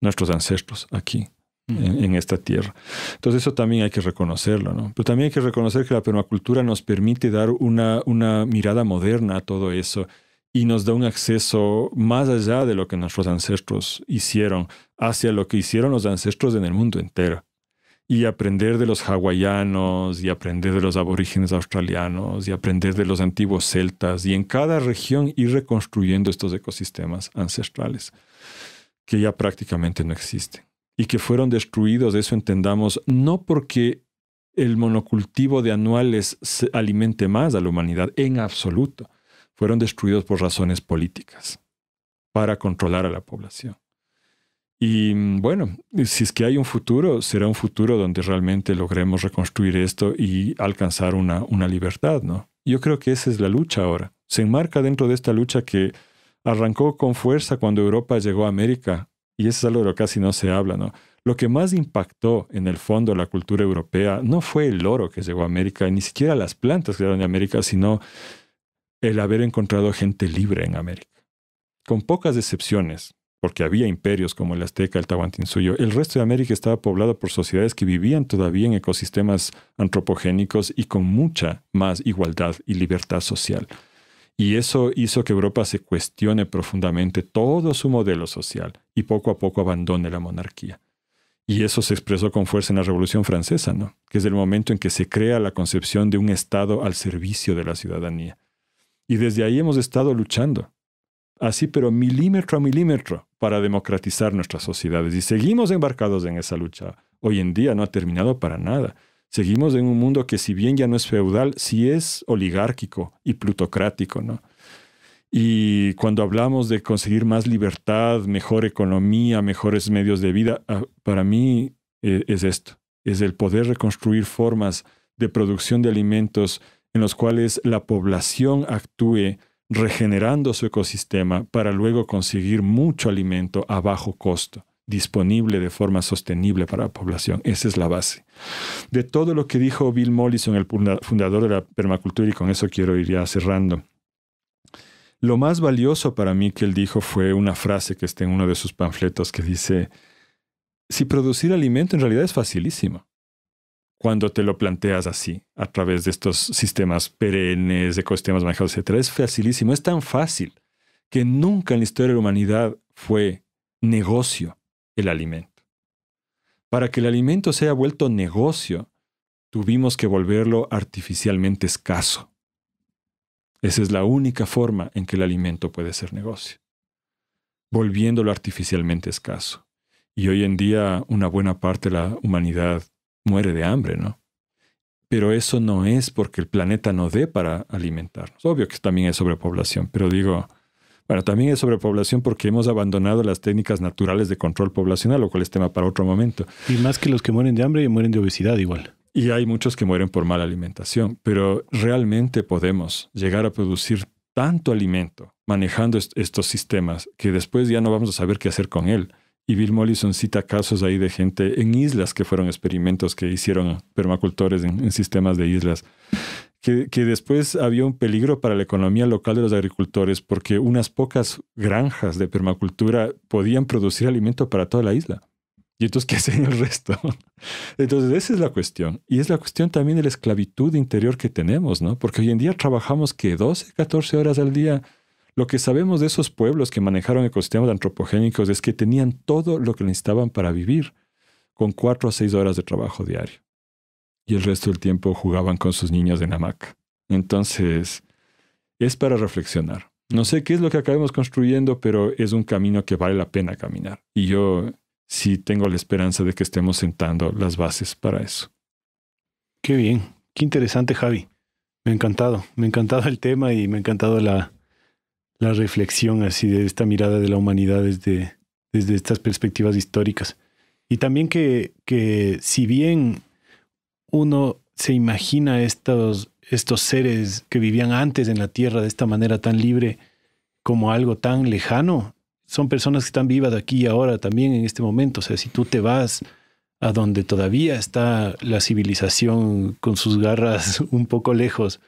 nuestros ancestros aquí en, esta tierra. Entonces eso también hay que reconocerlo, ¿no? Pero también hay que reconocer que la permacultura nos permite dar una, una mirada moderna a todo eso y nos da un acceso más allá de lo que nuestros ancestros hicieron, hacia lo que hicieron los ancestros en el mundo entero. Y aprender de los hawaianos, y aprender de los aborígenes australianos, y aprender de los antiguos celtas, y en cada región ir reconstruyendo estos ecosistemas ancestrales, que ya prácticamente no existen y que fueron destruidos, de eso entendamos, no porque el monocultivo de anuales alimente más a la humanidad, en absoluto. Fueron destruidos por razones políticas, para controlar a la población. Y bueno, si es que hay un futuro, será un futuro donde realmente logremos reconstruir esto y alcanzar una, una libertad, ¿no? Yo creo que esa es la lucha ahora. Se enmarca dentro de esta lucha que arrancó con fuerza cuando Europa llegó a América y eso es algo de lo que casi no se habla, ¿no? Lo que más impactó en el fondo la cultura europea no fue el oro que llegó a América, ni siquiera las plantas que llegaron a América, sino el haber encontrado gente libre en América. Con pocas excepciones, porque había imperios como el Azteca, el Tahuantinsuyo, el resto de América estaba poblado por sociedades que vivían todavía en ecosistemas antropogénicos y con mucha más igualdad y libertad social. Y eso hizo que Europa se cuestione profundamente todo su modelo social y poco a poco abandone la monarquía. Y eso se expresó con fuerza en la Revolución Francesa, ¿no? Que es el momento en que se crea la concepción de un Estado al servicio de la ciudadanía. Y desde ahí hemos estado luchando, así pero milímetro a milímetro, para democratizar nuestras sociedades. Y seguimos embarcados en esa lucha. Hoy en día no ha terminado para nada. Seguimos en un mundo que si bien ya no es feudal, sí es oligárquico y plutocrático, ¿no? Y cuando hablamos de conseguir más libertad, mejor economía, mejores medios de vida, ah, para mí e, es esto, es el poder reconstruir formas de producción de alimentos en los cuales la población actúe regenerando su ecosistema para luego conseguir mucho alimento a bajo costo disponible de forma sostenible para la población. Esa es la base. De todo lo que dijo Bill Mollison, el fundador de la permacultura, y con eso quiero ir ya cerrando, lo más valioso para mí que él dijo fue una frase que está en uno de sus panfletos que dice, si producir alimento en realidad es facilísimo cuando te lo planteas así, a través de estos sistemas perennes, ecosistemas manejados, etc. es facilísimo, es tan fácil que nunca en la historia de la humanidad fue negocio el alimento. Para que el alimento sea vuelto negocio, tuvimos que volverlo artificialmente escaso. Esa es la única forma en que el alimento puede ser negocio, volviéndolo artificialmente escaso. Y hoy en día una buena parte de la humanidad muere de hambre, ¿no? Pero eso no es porque el planeta no dé para alimentarnos. Obvio que también es sobrepoblación, pero digo, bueno, también es sobrepoblación porque hemos abandonado las técnicas naturales de control poblacional, lo cual es tema para otro momento. Y más que los que mueren de hambre, mueren de obesidad igual. Y hay muchos que mueren por mala alimentación, pero realmente podemos llegar a producir tanto alimento manejando estos sistemas que después ya no vamos a saber qué hacer con él. Y Bill Mollison cita casos ahí de gente en islas que fueron experimentos que hicieron permacultores en sistemas de islas que, después había un peligro para la economía local de los agricultores porque unas pocas granjas de permacultura podían producir alimento para toda la isla. Y entonces, ¿qué hacen el resto? Entonces, esa es la cuestión. Y es la cuestión también de la esclavitud interior que tenemos, ¿no? Porque hoy en día trabajamos que 12, 14 horas al día. Lo que sabemos de esos pueblos que manejaron ecosistemas antropogénicos es que tenían todo lo que necesitaban para vivir con 4 a 6 horas de trabajo diario y el resto del tiempo jugaban con sus niños de hamaca. Entonces, es para reflexionar. No sé qué es lo que acabemos construyendo, pero es un camino que vale la pena caminar. Y yo sí tengo la esperanza de que estemos sentando las bases para eso. Qué bien, qué interesante Javi. Me ha encantado, me ha encantado el tema y me ha encantado la, la reflexión así de esta mirada de la humanidad desde, desde estas perspectivas históricas. Y también que, que si bien uno se imagina estos, estos seres que vivían antes en la Tierra de esta manera tan libre como algo tan lejano. Son personas que están vivas aquí y ahora también en este momento. O sea, si tú te vas a donde todavía está la civilización con sus garras un poco lejos,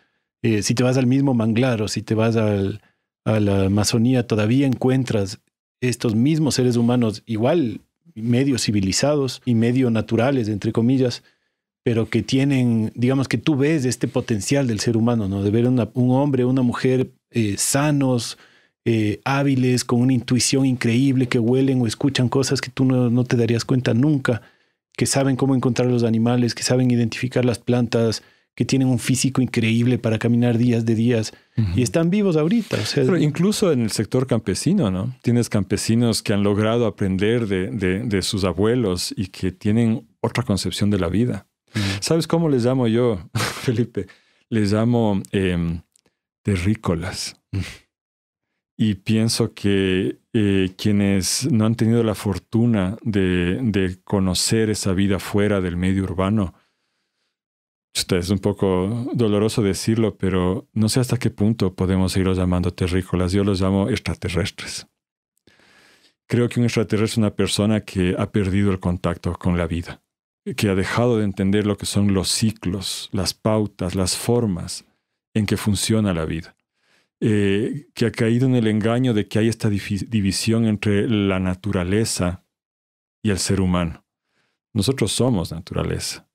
eh, si te vas al mismo manglar o si te vas a la Amazonía, todavía encuentras estos mismos seres humanos igual medio civilizados y medio naturales, entre comillas, pero que tienen, digamos que tú ves este potencial del ser humano, ¿no? De ver un hombre, una mujer eh, sanos, eh, hábiles, con una intuición increíble, que huelen o escuchan cosas que tú no, te darías cuenta nunca, que saben cómo encontrar los animales, que saben identificar las plantas, que tienen un físico increíble para caminar días de días y están vivos ahorita. incluso en el sector campesino, ¿no? Tienes campesinos que han logrado aprender de sus abuelos y que tienen otra concepción de la vida. ¿Sabes cómo les llamo yo, Felipe? Les llamo terrícolas. Em, y pienso que eh, quienes no han tenido la fortuna de, conocer esa vida fuera del medio urbano, es un poco doloroso decirlo, pero no sé hasta qué punto podemos irlos llamando terrícolas. Yo los llamo extraterrestres. Creo que un extraterrestre es una persona que ha perdido el contacto con la vida que ha dejado de entender lo que son los ciclos, las pautas, las formas en que funciona la vida. Eh, que ha caído en el engaño de que hay esta división entre la naturaleza y el ser humano. Nosotros somos naturaleza.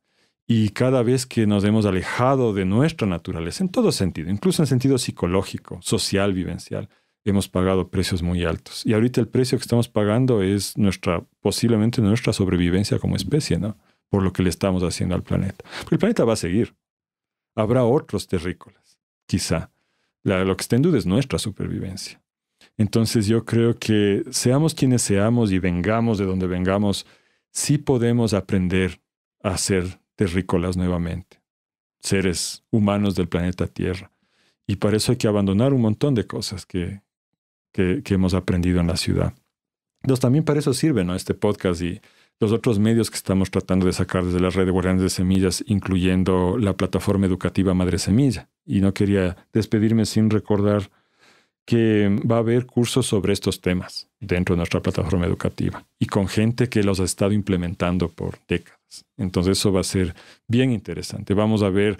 Y cada vez que nos hemos alejado de nuestra naturaleza, en todo sentido, incluso en sentido psicológico, social, vivencial, hemos pagado precios muy altos. Y ahorita el precio que estamos pagando es nuestra, posiblemente nuestra sobrevivencia como especie, ¿no? por lo que le estamos haciendo al planeta. Porque el planeta va a seguir. Habrá otros terrícolas, quizá. La, lo que está en duda es nuestra supervivencia. Entonces yo creo que seamos quienes seamos y vengamos de donde vengamos, sí podemos aprender a ser terrícolas nuevamente, seres humanos del planeta Tierra. Y para eso hay que abandonar un montón de cosas que, que, hemos aprendido en la ciudad. Entonces también para eso sirve ¿no? este podcast y los otros medios que estamos tratando de sacar desde la red de guardianes de semillas, incluyendo la plataforma educativa Madre Semilla. Y no quería despedirme sin recordar que va a haber cursos sobre estos temas dentro de nuestra plataforma educativa y con gente que los ha estado implementando por décadas. Entonces eso va a ser bien interesante. Vamos a ver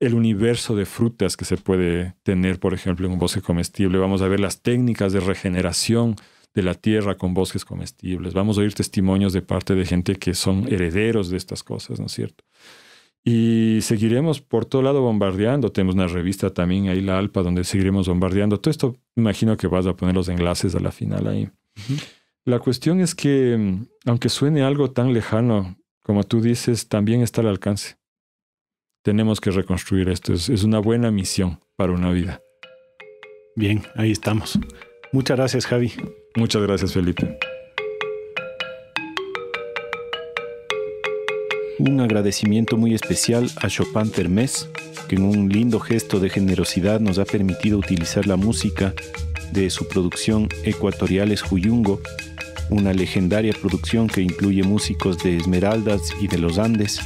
el universo de frutas que se puede tener, por ejemplo, en un bosque comestible. Vamos a ver las técnicas de regeneración de la tierra con bosques comestibles. Vamos a oír testimonios de parte de gente que son herederos de estas cosas, ¿no es cierto? Y seguiremos por todo lado bombardeando. Tenemos una revista también ahí, La Alpa, donde seguiremos bombardeando. Todo esto, imagino que vas a poner los enlaces a la final ahí. La cuestión es que, aunque suene algo tan lejano, como tú dices, también está al alcance. Tenemos que reconstruir esto. es una buena misión para una vida. Bien, ahí estamos. Muchas gracias, Javi. Muchas gracias, Felipe. Un agradecimiento muy especial a Chopin Termes, que en un lindo gesto de generosidad nos ha permitido utilizar la música de su producción Ecuatoriales Juyungo, una legendaria producción que incluye músicos de Esmeraldas y de los Andes,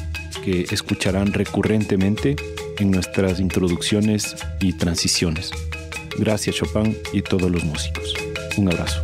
que escucharán recurrentemente en nuestras introducciones y transiciones. Gracias Chopin y todos los músicos. Un abrazo.